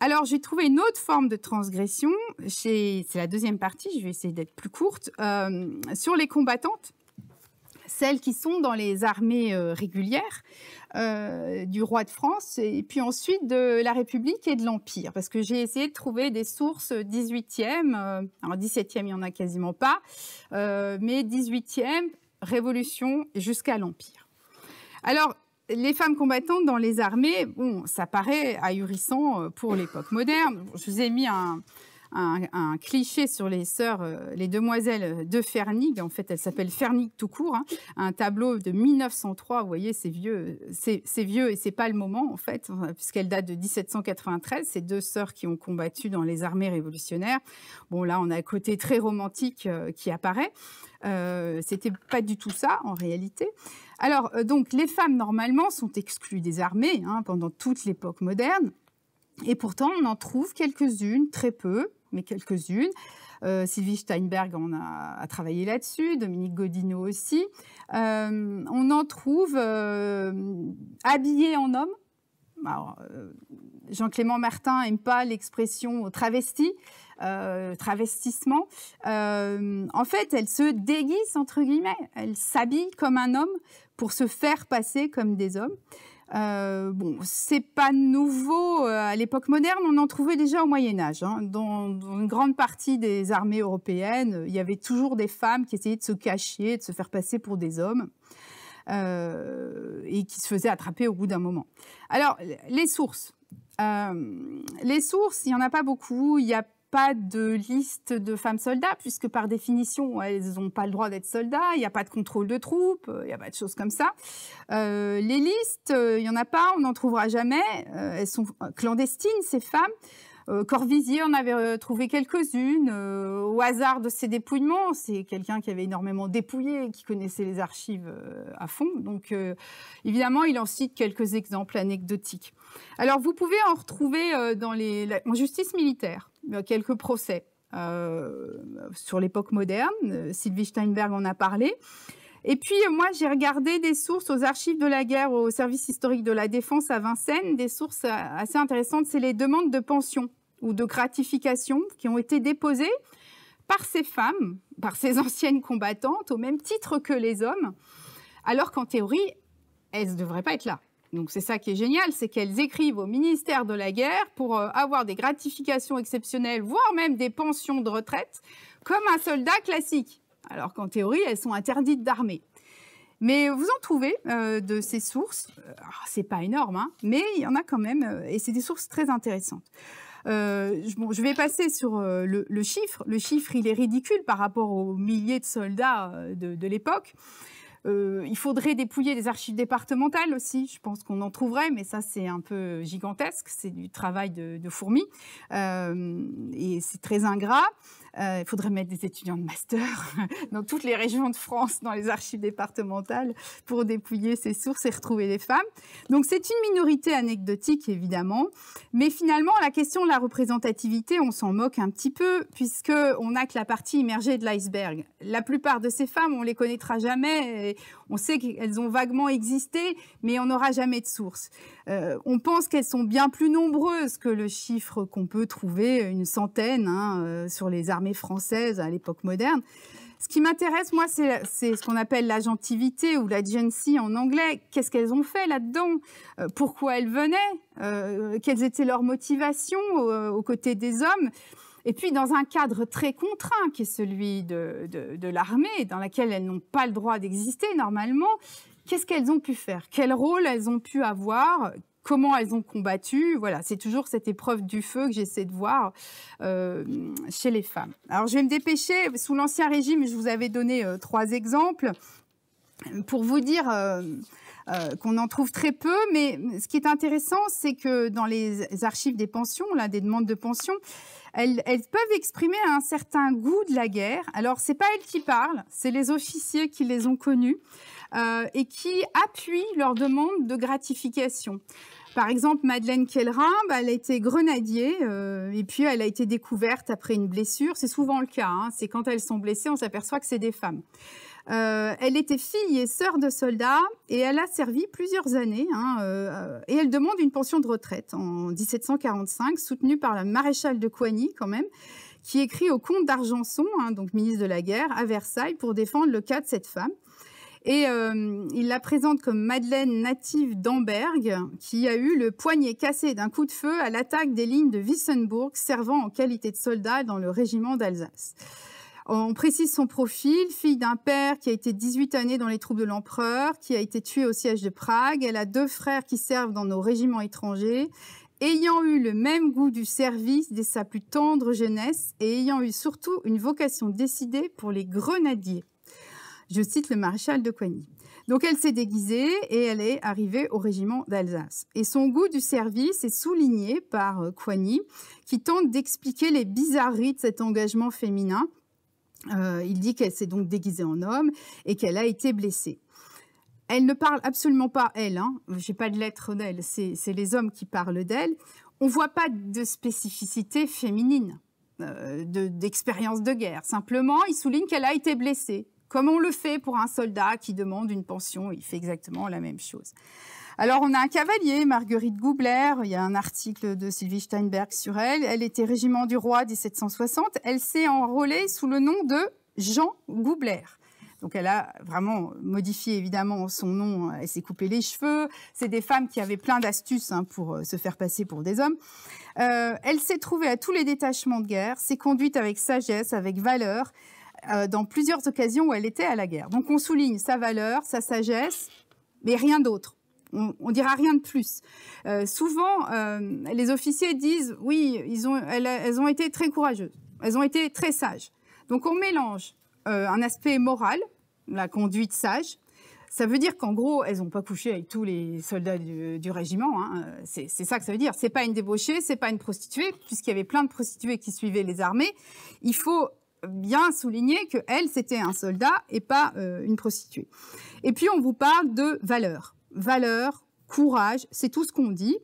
Alors, j'ai trouvé une autre forme de transgression. C'est la deuxième partie, je vais essayer d'être plus courte. Euh, sur les combattantes, celles qui sont dans les armées euh, régulières euh, du roi de France et puis ensuite de la République et de l'Empire. Parce que j'ai essayé de trouver des sources 18e, alors 17e, il n'y en a quasiment pas, mais 18e, Révolution jusqu'à l'Empire. Alors, les femmes combattantes dans les armées, bon, ça paraît ahurissant euh, pour l'époque moderne. Je vous ai mis un, un, cliché sur les sœurs, euh, les demoiselles euh, de Fernig. En fait, elle s'appelle Fernig tout court. Hein. Un tableau de 1903, vous voyez, c'est vieux, euh, c'est vieux et c'est pas le moment, en fait, hein, puisqu'elle date de 1793. Ces deux sœurs qui ont combattu dans les armées révolutionnaires. Bon, là, on a un côté très romantique qui apparaît. Euh, C'était pas du tout ça, en réalité. Alors, donc, les femmes, normalement, sont exclues des armées hein, pendant toute l'époque moderne. Et pourtant, on en trouve quelques-unes, très peu, mais quelques-unes. Euh, Sylvie Steinberg en a, travaillé là-dessus, Dominique Godino aussi. Euh, on en trouve euh, habillées en homme. Jean-Clément Martin n'aime pas l'expression travestie, travestissement. en fait, elles se déguisent », entre guillemets, elle s'habille comme un homme pour se faire passer comme des hommes. Euh, bon, c'est pas nouveau euh, à l'époque moderne, on en trouvait déjà au Moyen Âge. Hein. Dans, une grande partie des armées européennes, il y avait toujours des femmes qui essayaient de se cacher, de se faire passer pour des hommes. Euh, et qui se faisaient attraper au bout d'un moment. Alors, les sources. les sources, il n'y en a pas beaucoup. Il y a pas de liste de femmes soldats, puisque par définition, elles n'ont pas le droit d'être soldats, il n'y a pas de contrôle de troupes, il n'y a pas de choses comme ça. Euh, les listes, euh, il n'y en a pas, on n'en trouvera jamais, euh, elles sont clandestines, ces femmes. Euh, Corvisier en avait euh, trouvé quelques-unes euh, au hasard de ses dépouillements. C'est quelqu'un qui avait énormément dépouillé et qui connaissait les archives à fond. Donc, évidemment, il en cite quelques exemples anecdotiques. Alors, vous pouvez en retrouver dans les, en justice militaire quelques procès. sur l'époque moderne. Sylvie Steinberg en a parlé. Et puis, moi, j'ai regardé des sources aux archives de la guerre, au service historique de la défense à Vincennes, des sources assez intéressantes, c'est les demandes de pension ou de gratifications qui ont été déposées par ces femmes, par ces anciennes combattantes, au même titre que les hommes, alors qu'en théorie, elles ne devraient pas être là. Donc c'est ça qui est génial, c'est qu'elles écrivent au ministère de la guerre pour euh, avoir des gratifications exceptionnelles, voire même des pensions de retraite, comme un soldat classique, alors qu'en théorie, elles sont interdites d'armée. Mais vous en trouvez euh, de ces sources, euh, ah, c'est pas énorme, hein, mais il y en a quand même, et c'est des sources très intéressantes. Euh, je, vais passer sur euh, le, chiffre. Le chiffre, il est ridicule par rapport aux milliers de soldats euh, de, l'époque. il faudrait dépouiller des archives départementales aussi. Je pense qu'on en trouverait, mais ça, c'est un peu gigantesque. C'est du travail de, fourmi. et c'est très ingrat. Euh, il faudrait mettre des étudiants de master dans toutes les régions de France, dans les archives départementales, pour dépouiller ces sources et retrouver les femmes. Donc c'est une minorité anecdotique, évidemment. Mais finalement, la question de la représentativité, on s'en moque un petit peu, puisqu'on n'a que la partie immergée de l'iceberg. La plupart de ces femmes, on les connaîtra jamais. On sait qu'elles ont vaguement existé, mais on n'aura jamais de source. Euh, on pense qu'elles sont bien plus nombreuses que le chiffre qu'on peut trouver, une centaine, hein, euh, sur les armées française à l'époque moderne. Ce qui m'intéresse, moi, c'est ce qu'on appelle l'agentivité ou l'agency en anglais. Qu'est-ce qu'elles ont fait là-dedans euh, Pourquoi elles venaient euh, Quelles étaient leurs motivations aux côtés des hommes et puis dans un cadre très contraint qui est celui de l'armée, dans laquelle elles n'ont pas le droit d'exister normalement, qu'est-ce qu'elles ont pu faire Quel rôle elles ont pu avoir comment elles ont combattu. Voilà, c'est toujours cette épreuve du feu que j'essaie de voir euh, chez les femmes. Alors, je vais me dépêcher. Sous l'Ancien Régime, je vous avais donné euh, trois exemples euh, pour vous dire qu'on en trouve très peu. Mais ce qui est intéressant, c'est que dans les archives des pensions, là, des demandes de pension, elles, peuvent exprimer un certain goût de la guerre. Alors, n'est pas elles qui parlent, c'est les officiers qui les ont connues. et qui appuient leurs demandes de gratification. Par exemple, Madeleine Kellerin, bah, elle a été grenadier euh, et puis elle a été découverte après une blessure. C'est souvent le cas. Hein. C'est quand elles sont blessées, on s'aperçoit que c'est des femmes. Euh, elle était fille et sœur de soldats et elle a servi plusieurs années. Hein, euh, et elle demande une pension de retraite en 1745, soutenue par le maréchal de Coigny quand même, qui écrit au comte d'Argenson, hein, donc ministre de la guerre, à Versailles pour défendre le cas de cette femme. Et euh, il la présente comme Madeleine native d'Amberg, qui a eu le poignet cassé d'un coup de feu à l'attaque des lignes de Wissenburg servant en qualité de soldat dans le régiment d'Alsace. On précise son profil, fille d'un père qui a été 18 années dans les troupes de l'empereur, qui a été tué au siège de Prague. Elle a deux frères qui servent dans nos régiments étrangers. Ayant eu le même goût du service dès sa plus tendre jeunesse et ayant eu surtout une vocation décidée pour les grenadiers. Je cite le maréchal de Coigny. Donc elle s'est déguisée et elle est arrivée au régiment d'Alsace. Et son goût du service est souligné par euh, Coigny, qui tente d'expliquer les bizarreries de cet engagement féminin. Euh, il dit qu'elle s'est donc déguisée en homme et qu'elle a été blessée. Elle ne parle absolument pas, elle, hein. j'ai pas de lettre d'elle, c'est les hommes qui parlent d'elle. On ne voit pas de spécificité féminine, euh, d'expérience de guerre. Simplement, il souligne qu'elle a été blessée comme on le fait pour un soldat qui demande une pension, il fait exactement la même chose. Alors on a un cavalier, Marguerite Goubler, il y a un article de Sylvie Steinberg sur elle, elle était régiment du roi 1760, elle s'est enrôlée sous le nom de Jean Goubler. Donc elle a vraiment modifié évidemment son nom, elle s'est coupée les cheveux, c'est des femmes qui avaient plein d'astuces hein, pour euh, se faire passer pour des hommes. Euh, elle s'est trouvée à tous les détachements de guerre, s'est conduite avec sagesse, avec valeur, euh, dans plusieurs occasions où elle était à la guerre. Donc on souligne sa valeur, sa sagesse, mais rien d'autre. On, dira rien de plus. Euh, souvent, euh, les officiers disent oui, ils ont, elles, ont été très courageuses, elles ont été très sages. Donc on mélange un aspect moral, la conduite sage. Ça veut dire qu'en gros, elles n'ont pas couché avec tous les soldats du, régiment. Hein. C'est ça que ça veut dire. C'est pas une débauchée, c'est pas une prostituée, puisqu'il y avait plein de prostituées qui suivaient les armées. Il faut bien souligner que elle c'était un soldat et pas euh, une prostituée. Et puis on vous parle de valeur, valeur, courage, c'est tout ce qu'on dit.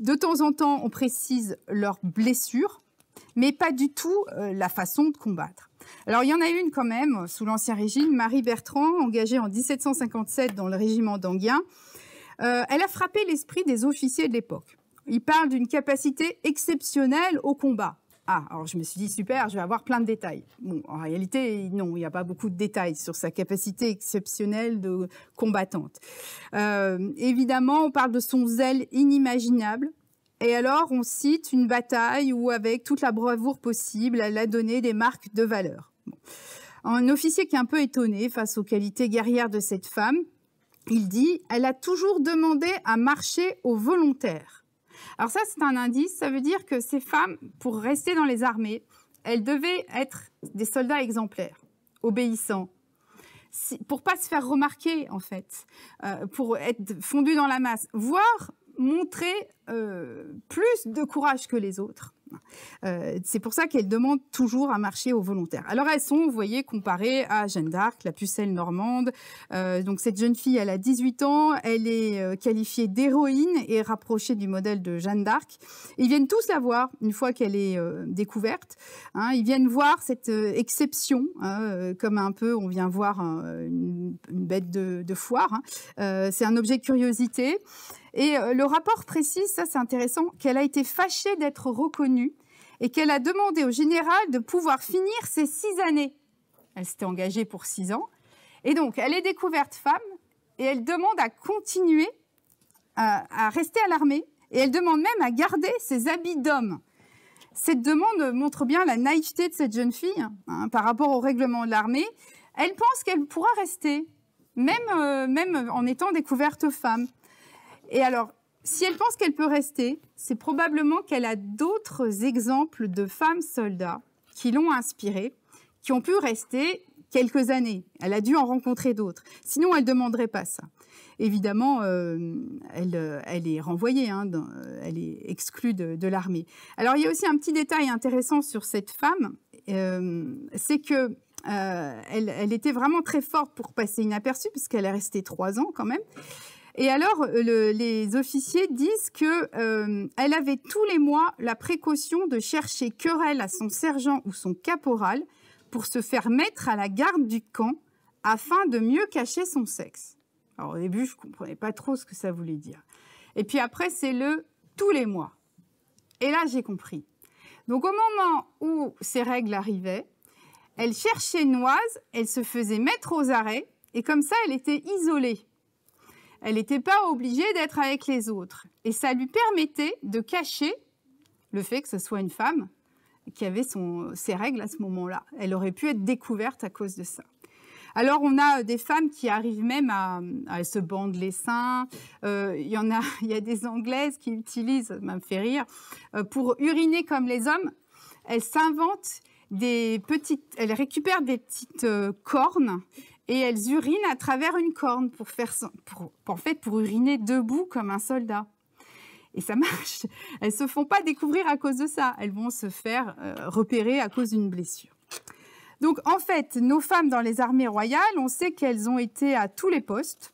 De temps en temps, on précise leurs blessures, mais pas du tout euh, la façon de combattre. Alors il y en a une quand même sous l'ancien régime, Marie Bertrand, engagée en 1757 dans le régiment d'Anguien. Euh, elle a frappé l'esprit des officiers de l'époque. Ils parlent d'une capacité exceptionnelle au combat. Ah, alors je me suis dit, super, je vais avoir plein de détails. en réalité, non, il n'y a pas beaucoup de détails sur sa capacité exceptionnelle de combattante. Euh, évidemment, on parle de son zèle inimaginable. Et alors, on cite une bataille où, avec toute la bravoure possible, elle a donné des marques de valeur. Un officier qui est un peu étonné face aux qualités guerrières de cette femme, il dit, elle a toujours demandé à marcher aux volontaires. Alors ça, c'est un indice. Ça veut dire que ces femmes, pour rester dans les armées, elles devaient être des soldats exemplaires, obéissants, pour pas se faire remarquer en fait, euh, pour être fondues dans la masse, voire montrer euh, plus de courage que les autres. Euh, c'est pour ça qu'elle demande toujours à marcher aux volontaires. Alors elles sont, vous voyez, comparées à Jeanne d'Arc, la pucelle normande. Euh, donc cette jeune fille, elle a 18 ans, elle est euh, qualifiée d'héroïne et rapprochée du modèle de Jeanne d'Arc. Ils viennent tous la voir une fois qu'elle est découverte. Hein. ils viennent voir cette exception, hein, comme un peu on vient voir une, bête de, foire. Hein. c'est un objet de curiosité. Et euh, le rapport précise, ça c'est intéressant, qu'elle a été fâchée d'être reconnue et qu'elle a demandé au général de pouvoir finir ses six années. Elle s'était engagée pour six ans. Et donc, elle est découverte femme et elle demande à continuer à, rester à l'armée et elle demande même à garder ses habits d'homme. Cette demande montre bien la naïveté de cette jeune fille hein, par rapport au règlement de l'armée. Elle pense qu'elle pourra rester, même, euh, même en étant découverte femme. Et alors, si elle pense qu'elle peut rester, c'est probablement qu'elle a d'autres exemples de femmes soldats qui l'ont inspirée, qui ont pu rester quelques années. Elle a dû en rencontrer d'autres. Sinon, elle ne demanderait pas ça. Évidemment, euh, elle, est renvoyée, hein, euh, elle est exclue de, l'armée. Alors, il y a aussi un petit détail intéressant sur cette femme, euh, c'est que elle, était vraiment très forte pour passer inaperçue, puisqu'elle est restée trois ans quand même. Et alors, euh, les officiers disent que euh, elle avait tous les mois la précaution de chercher querelle à son sergent ou son caporal pour se faire mettre à la garde du camp afin de mieux cacher son sexe. Alors au début, je comprenais pas trop ce que ça voulait dire. Et puis après, c'est le tous les mois. Et là, j'ai compris. Donc au moment où ces règles arrivaient, elle cherchait Noise, elle se faisait mettre aux arrêts, et comme ça, elle était isolée elle n'était pas obligée d'être avec les autres. Et ça lui permettait de cacher le fait que ce soit une femme qui avait son, ses règles à ce moment-là. Elle aurait pu être découverte à cause de ça. Alors on a euh, des femmes qui arrivent même à, se bandent les seins. Euh, il y en a, y des Anglaises qui utilisent, ça m'a fait rire, euh, pour uriner comme les hommes. Elles s'inventent des petites, elles récupèrent des petites cornes et elles urinent à travers une corne pour faire, pour, en fait, pour uriner debout comme un soldat. Et ça marche. Elles se font pas découvrir à cause de ça. Elles vont se faire euh, repérer à cause d'une blessure. Donc en fait, nos femmes dans les armées royales, on sait qu'elles ont été à tous les postes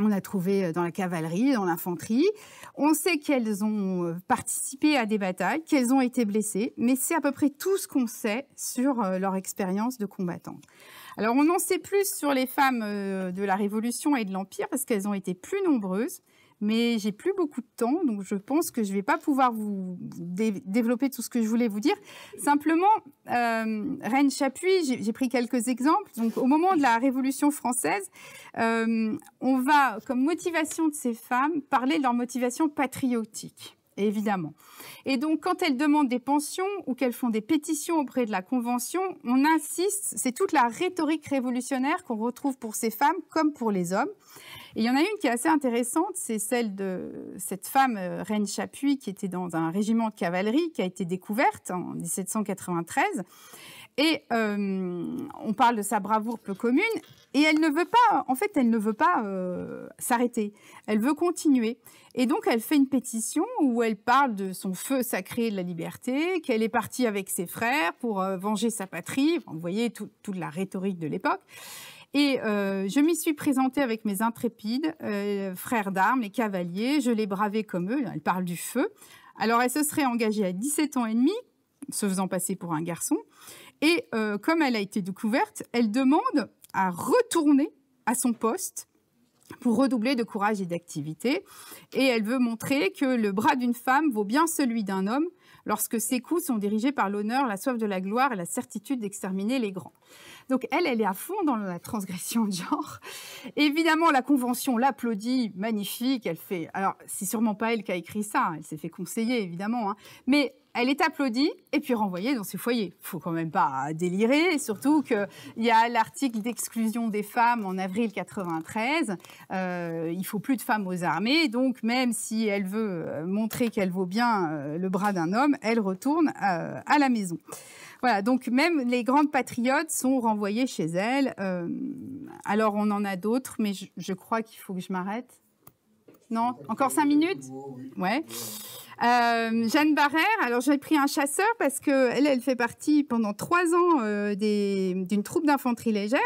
on a trouvé euh, dans la cavalerie, dans l'infanterie. On sait qu'elles ont euh, participé à des batailles, qu'elles ont été blessées, mais c'est à peu près tout ce qu'on sait sur euh, leur expérience de combattantes. Alors on en sait plus sur les femmes de la Révolution et de l'Empire parce qu'elles ont été plus nombreuses mais j'ai plus beaucoup de temps, donc je pense que je ne vais pas pouvoir vous développer tout ce que je voulais vous dire. Simplement, euh, Reine Chapuis, j'ai pris quelques exemples. Donc, au moment de la Révolution française, euh, on va, comme motivation de ces femmes, parler de leur motivation patriotique évidemment. Et donc, quand elles demandent des pensions ou qu'elles font des pétitions auprès de la Convention, on insiste, c'est toute la rhétorique révolutionnaire qu'on retrouve pour ces femmes comme pour les hommes. Et il y en a une qui est assez intéressante, c'est celle de cette femme, euh, Reine Chapuis, qui était dans un régiment de cavalerie, qui a été découverte en 1793. Et euh, on parle de sa bravoure peu commune. Et elle ne veut pas, en fait, elle ne veut pas euh, s'arrêter. Elle veut continuer. Et donc, elle fait une pétition où elle parle de son feu sacré de la liberté, qu'elle est partie avec ses frères pour euh, venger sa patrie. vous voyez toute la rhétorique de l'époque. Et je m'y suis présentée avec mes intrépides frères d'armes, les cavaliers. Je les bravais comme eux. Elle parle du feu. Alors, elle se serait engagée à 17 ans et demi, se faisant passer pour un garçon. Et euh, comme elle a été découverte, elle demande à retourner à son poste pour redoubler de courage et d'activité. Et elle veut montrer que le bras d'une femme vaut bien celui d'un homme lorsque ses coups sont dirigés par l'honneur, la soif de la gloire et la certitude d'exterminer les grands. Donc elle, elle est à fond dans la transgression de genre. Évidemment, la convention l'applaudit, magnifique, elle fait... Alors, c'est sûrement pas elle qui a écrit ça, hein, elle s'est fait conseiller, évidemment, hein, mais elle est applaudie et puis renvoyée dans ses foyers. Il Faut quand même pas délirer, surtout qu'il y a l'article d'exclusion des femmes en avril 93. Euh, il faut plus de femmes aux armées, donc même si elle veut euh, montrer qu'elle vaut bien euh, le bras d'un homme, elle retourne euh, à, la maison. Voilà, donc même les grandes patriotes sont renvoyées chez elles. alors on en a d'autres, mais je, crois qu'il faut que je m'arrête. Non Encore cinq minutes Ouais. Euh, Jeanne Barrère, alors j'ai pris un chasseur parce que elle fait partie pendant trois ans euh, d'une troupe d'infanterie légère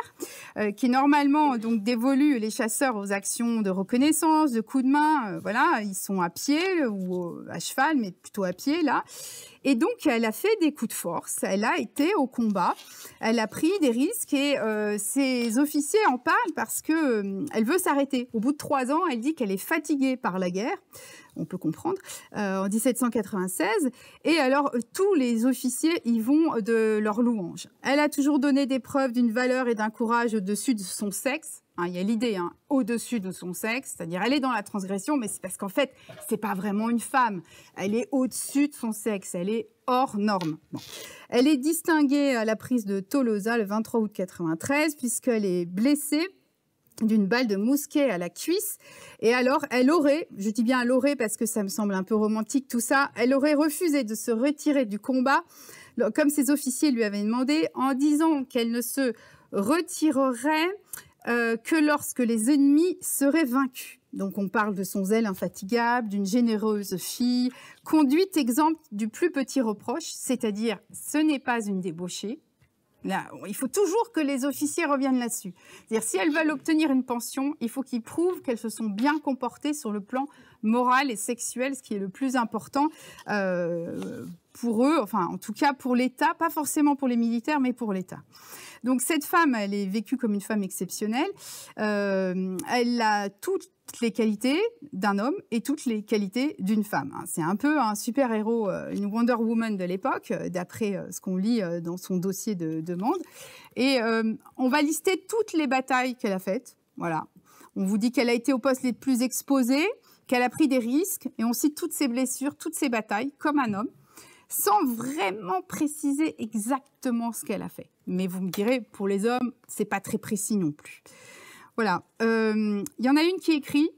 euh, qui normalement donc dévolue les chasseurs aux actions de reconnaissance, de coups de main. Euh, voilà, ils sont à pied ou à cheval, mais plutôt à pied là. Et donc, elle a fait des coups de force, elle a été au combat, elle a pris des risques et euh, ses officiers en parlent parce que elle veut s'arrêter. Au bout de trois ans, elle dit qu'elle est fatiguée par la guerre, on peut comprendre, euh, en 1796. Et alors, euh, tous les officiers y vont euh, de leur louange. Elle a toujours donné des preuves d'une valeur et d'un courage au-dessus de son sexe. Hein, il y a l'idée, hein, au-dessus de son sexe, c'est-à-dire elle est dans la transgression, mais c'est parce qu'en fait, c'est pas vraiment une femme. Elle est au-dessus de son sexe, elle est hors norme. Elle est distinguée à la prise de Tolosa le 23 août 93, puisqu'elle est blessée d'une balle de mousquet à la cuisse. Et alors, elle aurait, je dis bien elle aurait parce que ça me semble un peu romantique tout ça, elle aurait refusé de se retirer du combat, comme ses officiers lui avaient demandé, en disant qu'elle ne se retirerait euh, que lorsque les ennemis seraient vaincus. Donc on parle de son zèle infatigable, d'une généreuse fille, conduite exempte du plus petit reproche, c'est-à-dire ce n'est pas une débauchée, il faut toujours que les officiers reviennent là-dessus. C'est-à-dire, si elles veulent obtenir une pension, il faut qu'ils prouvent qu'elles se sont bien comportées sur le plan moral et sexuel, ce qui est le plus important euh, pour eux, enfin en tout cas pour l'État, pas forcément pour les militaires, mais pour l'État. Donc cette femme, elle est vécue comme une femme exceptionnelle. Euh, elle a tout les qualités d'un homme et toutes les qualités d'une femme. Hein. C'est un peu un super-héros, euh, une Wonder Woman de l'époque, euh, d'après euh, ce qu'on lit dans son dossier de demande. Et on va lister toutes les batailles qu'elle a faites. Voilà. On vous dit qu'elle a été au poste les plus exposés, qu'elle a pris des risques, et on cite toutes ses blessures, toutes ses batailles, comme un homme, sans vraiment préciser exactement ce qu'elle a fait. Mais vous me direz, pour les hommes, c'est pas très précis non plus. Voilà. Il euh, y en a une qui écrit.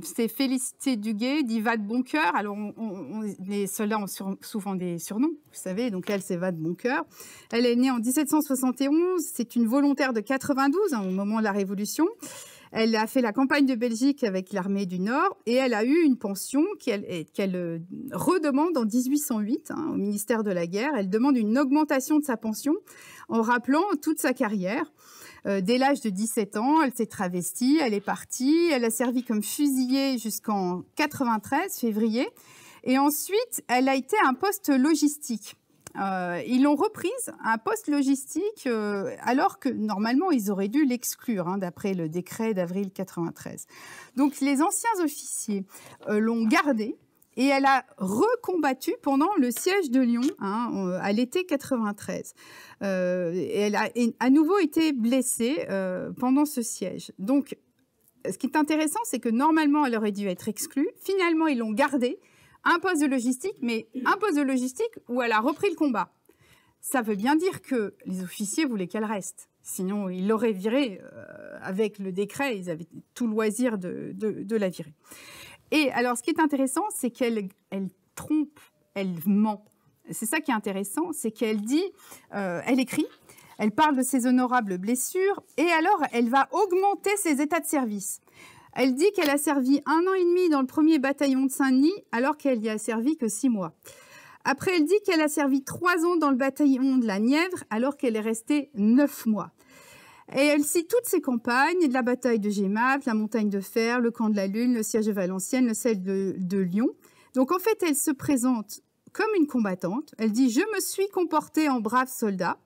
C'est Félicité Duguay, Va de Boncoeur. Alors, on, on, les soldats ont souvent des surnoms, vous savez. Donc, elle, c'est Va de Boncoeur. Elle est née en 1771. C'est une volontaire de 92, hein, au moment de la Révolution. Elle a fait la campagne de Belgique avec l'armée du Nord et elle a eu une pension qu'elle euh, redemande en 1808 hein, au ministère de la Guerre. Elle demande une augmentation de sa pension en rappelant toute sa carrière. Euh, dès l'âge de 17 ans, elle s'est travestie, elle est partie, elle a servi comme fusillée jusqu'en 93, février. Et ensuite, elle a été un poste logistique. Euh, ils l'ont reprise un poste logistique euh, alors que normalement ils auraient dû l'exclure hein, d'après le décret d'avril 93. Donc les anciens officiers l'ont gardée et elle a recombattu pendant le siège de Lyon hein, euh, à l'été 93. Euh, elle a à nouveau été blessée euh, pendant ce siège. Donc, ce qui est intéressant, c'est que normalement, elle aurait dû être exclue. Finalement, ils l'ont gardée. Un poste de logistique, mais un poste de logistique où elle a repris le combat. Ça veut bien dire que les officiers voulaient qu'elle reste. Sinon, ils l'auraient virée avec le décret. Ils avaient tout loisir de, de la virer. Et alors, ce qui est intéressant, c'est qu'elle trompe, elle ment. C'est ça qui est intéressant, c'est qu'elle dit, euh, elle écrit, elle parle de ses honorables blessures, et alors elle va augmenter ses états de service. Elle dit qu'elle a servi un an et demi dans le premier bataillon de Saint-Denis, alors qu'elle n'y a servi que six mois. Après, elle dit qu'elle a servi trois ans dans le bataillon de la Nièvre, alors qu'elle est restée neuf mois. Et elle cite toutes ses campagnes, la bataille de Gemap, la montagne de fer, le camp de la Lune, le siège de Valenciennes, le siège de, Lyon. Donc en fait, elle se présente comme une combattante. Elle dit Je me suis comportée en brave soldat.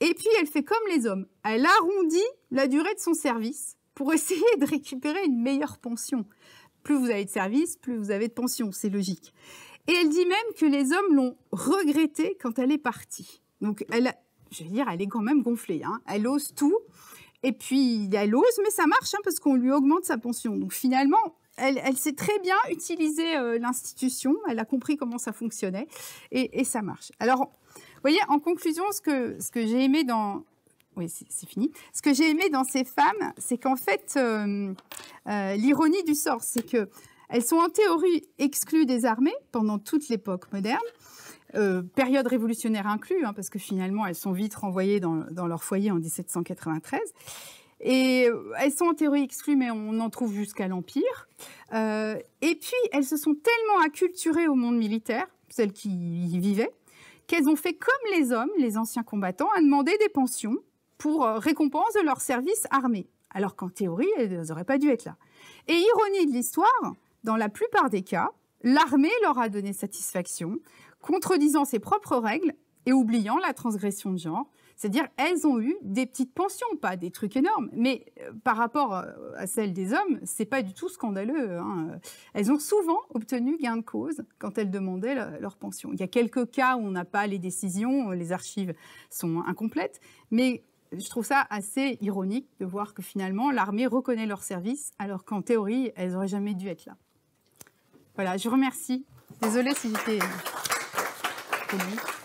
Et puis elle fait comme les hommes. Elle arrondit la durée de son service pour essayer de récupérer une meilleure pension. Plus vous avez de service, plus vous avez de pension, c'est logique. Et elle dit même que les hommes l'ont regrettée quand elle est partie. Donc elle, je veux dire, elle est quand même gonflée. Hein. Elle ose tout. Et puis, elle ose, mais ça marche hein, parce qu'on lui augmente sa pension. Donc finalement, elle, elle sait très bien utiliser euh, l'institution. Elle a compris comment ça fonctionnait. Et, ça marche. Alors, vous voyez, en conclusion, ce que, ce que j'ai aimé dans, oui, c'est fini. Ce que j'ai aimé dans ces femmes, c'est qu'en fait, euh, euh, l'ironie du sort, c'est que elles sont en théorie exclues des armées pendant toute l'époque moderne. Euh, période révolutionnaire inclus, hein, parce que finalement elles sont vite renvoyées dans, leur foyer en 1793. Et euh, elles sont en théorie exclues, mais on en trouve jusqu'à l'Empire. Euh, et puis elles se sont tellement acculturées au monde militaire, celles qui y vivaient, qu'elles ont fait comme les hommes, les anciens combattants, à demander des pensions pour récompense de leur service armé. Alors qu'en théorie, elles n'auraient pas dû être là. Et ironie de l'histoire, dans la plupart des cas, l'armée leur a donné satisfaction contredisant ses propres règles et oubliant la transgression de genre. C'est-à-dire, elles ont eu des petites pensions, pas des trucs énormes, mais euh, par rapport euh, à celles des hommes, c'est pas du tout scandaleux. Hein. Elles ont souvent obtenu gain de cause quand elles demandaient leur pension. Il y a quelques cas où on n'a pas les décisions, les archives sont incomplètes, mais je trouve ça assez ironique de voir que finalement l'armée reconnaît leur service, alors qu'en théorie, elles n'auraient jamais dû être là. Voilà, je remercie. Désolée si j'étais. Bonito.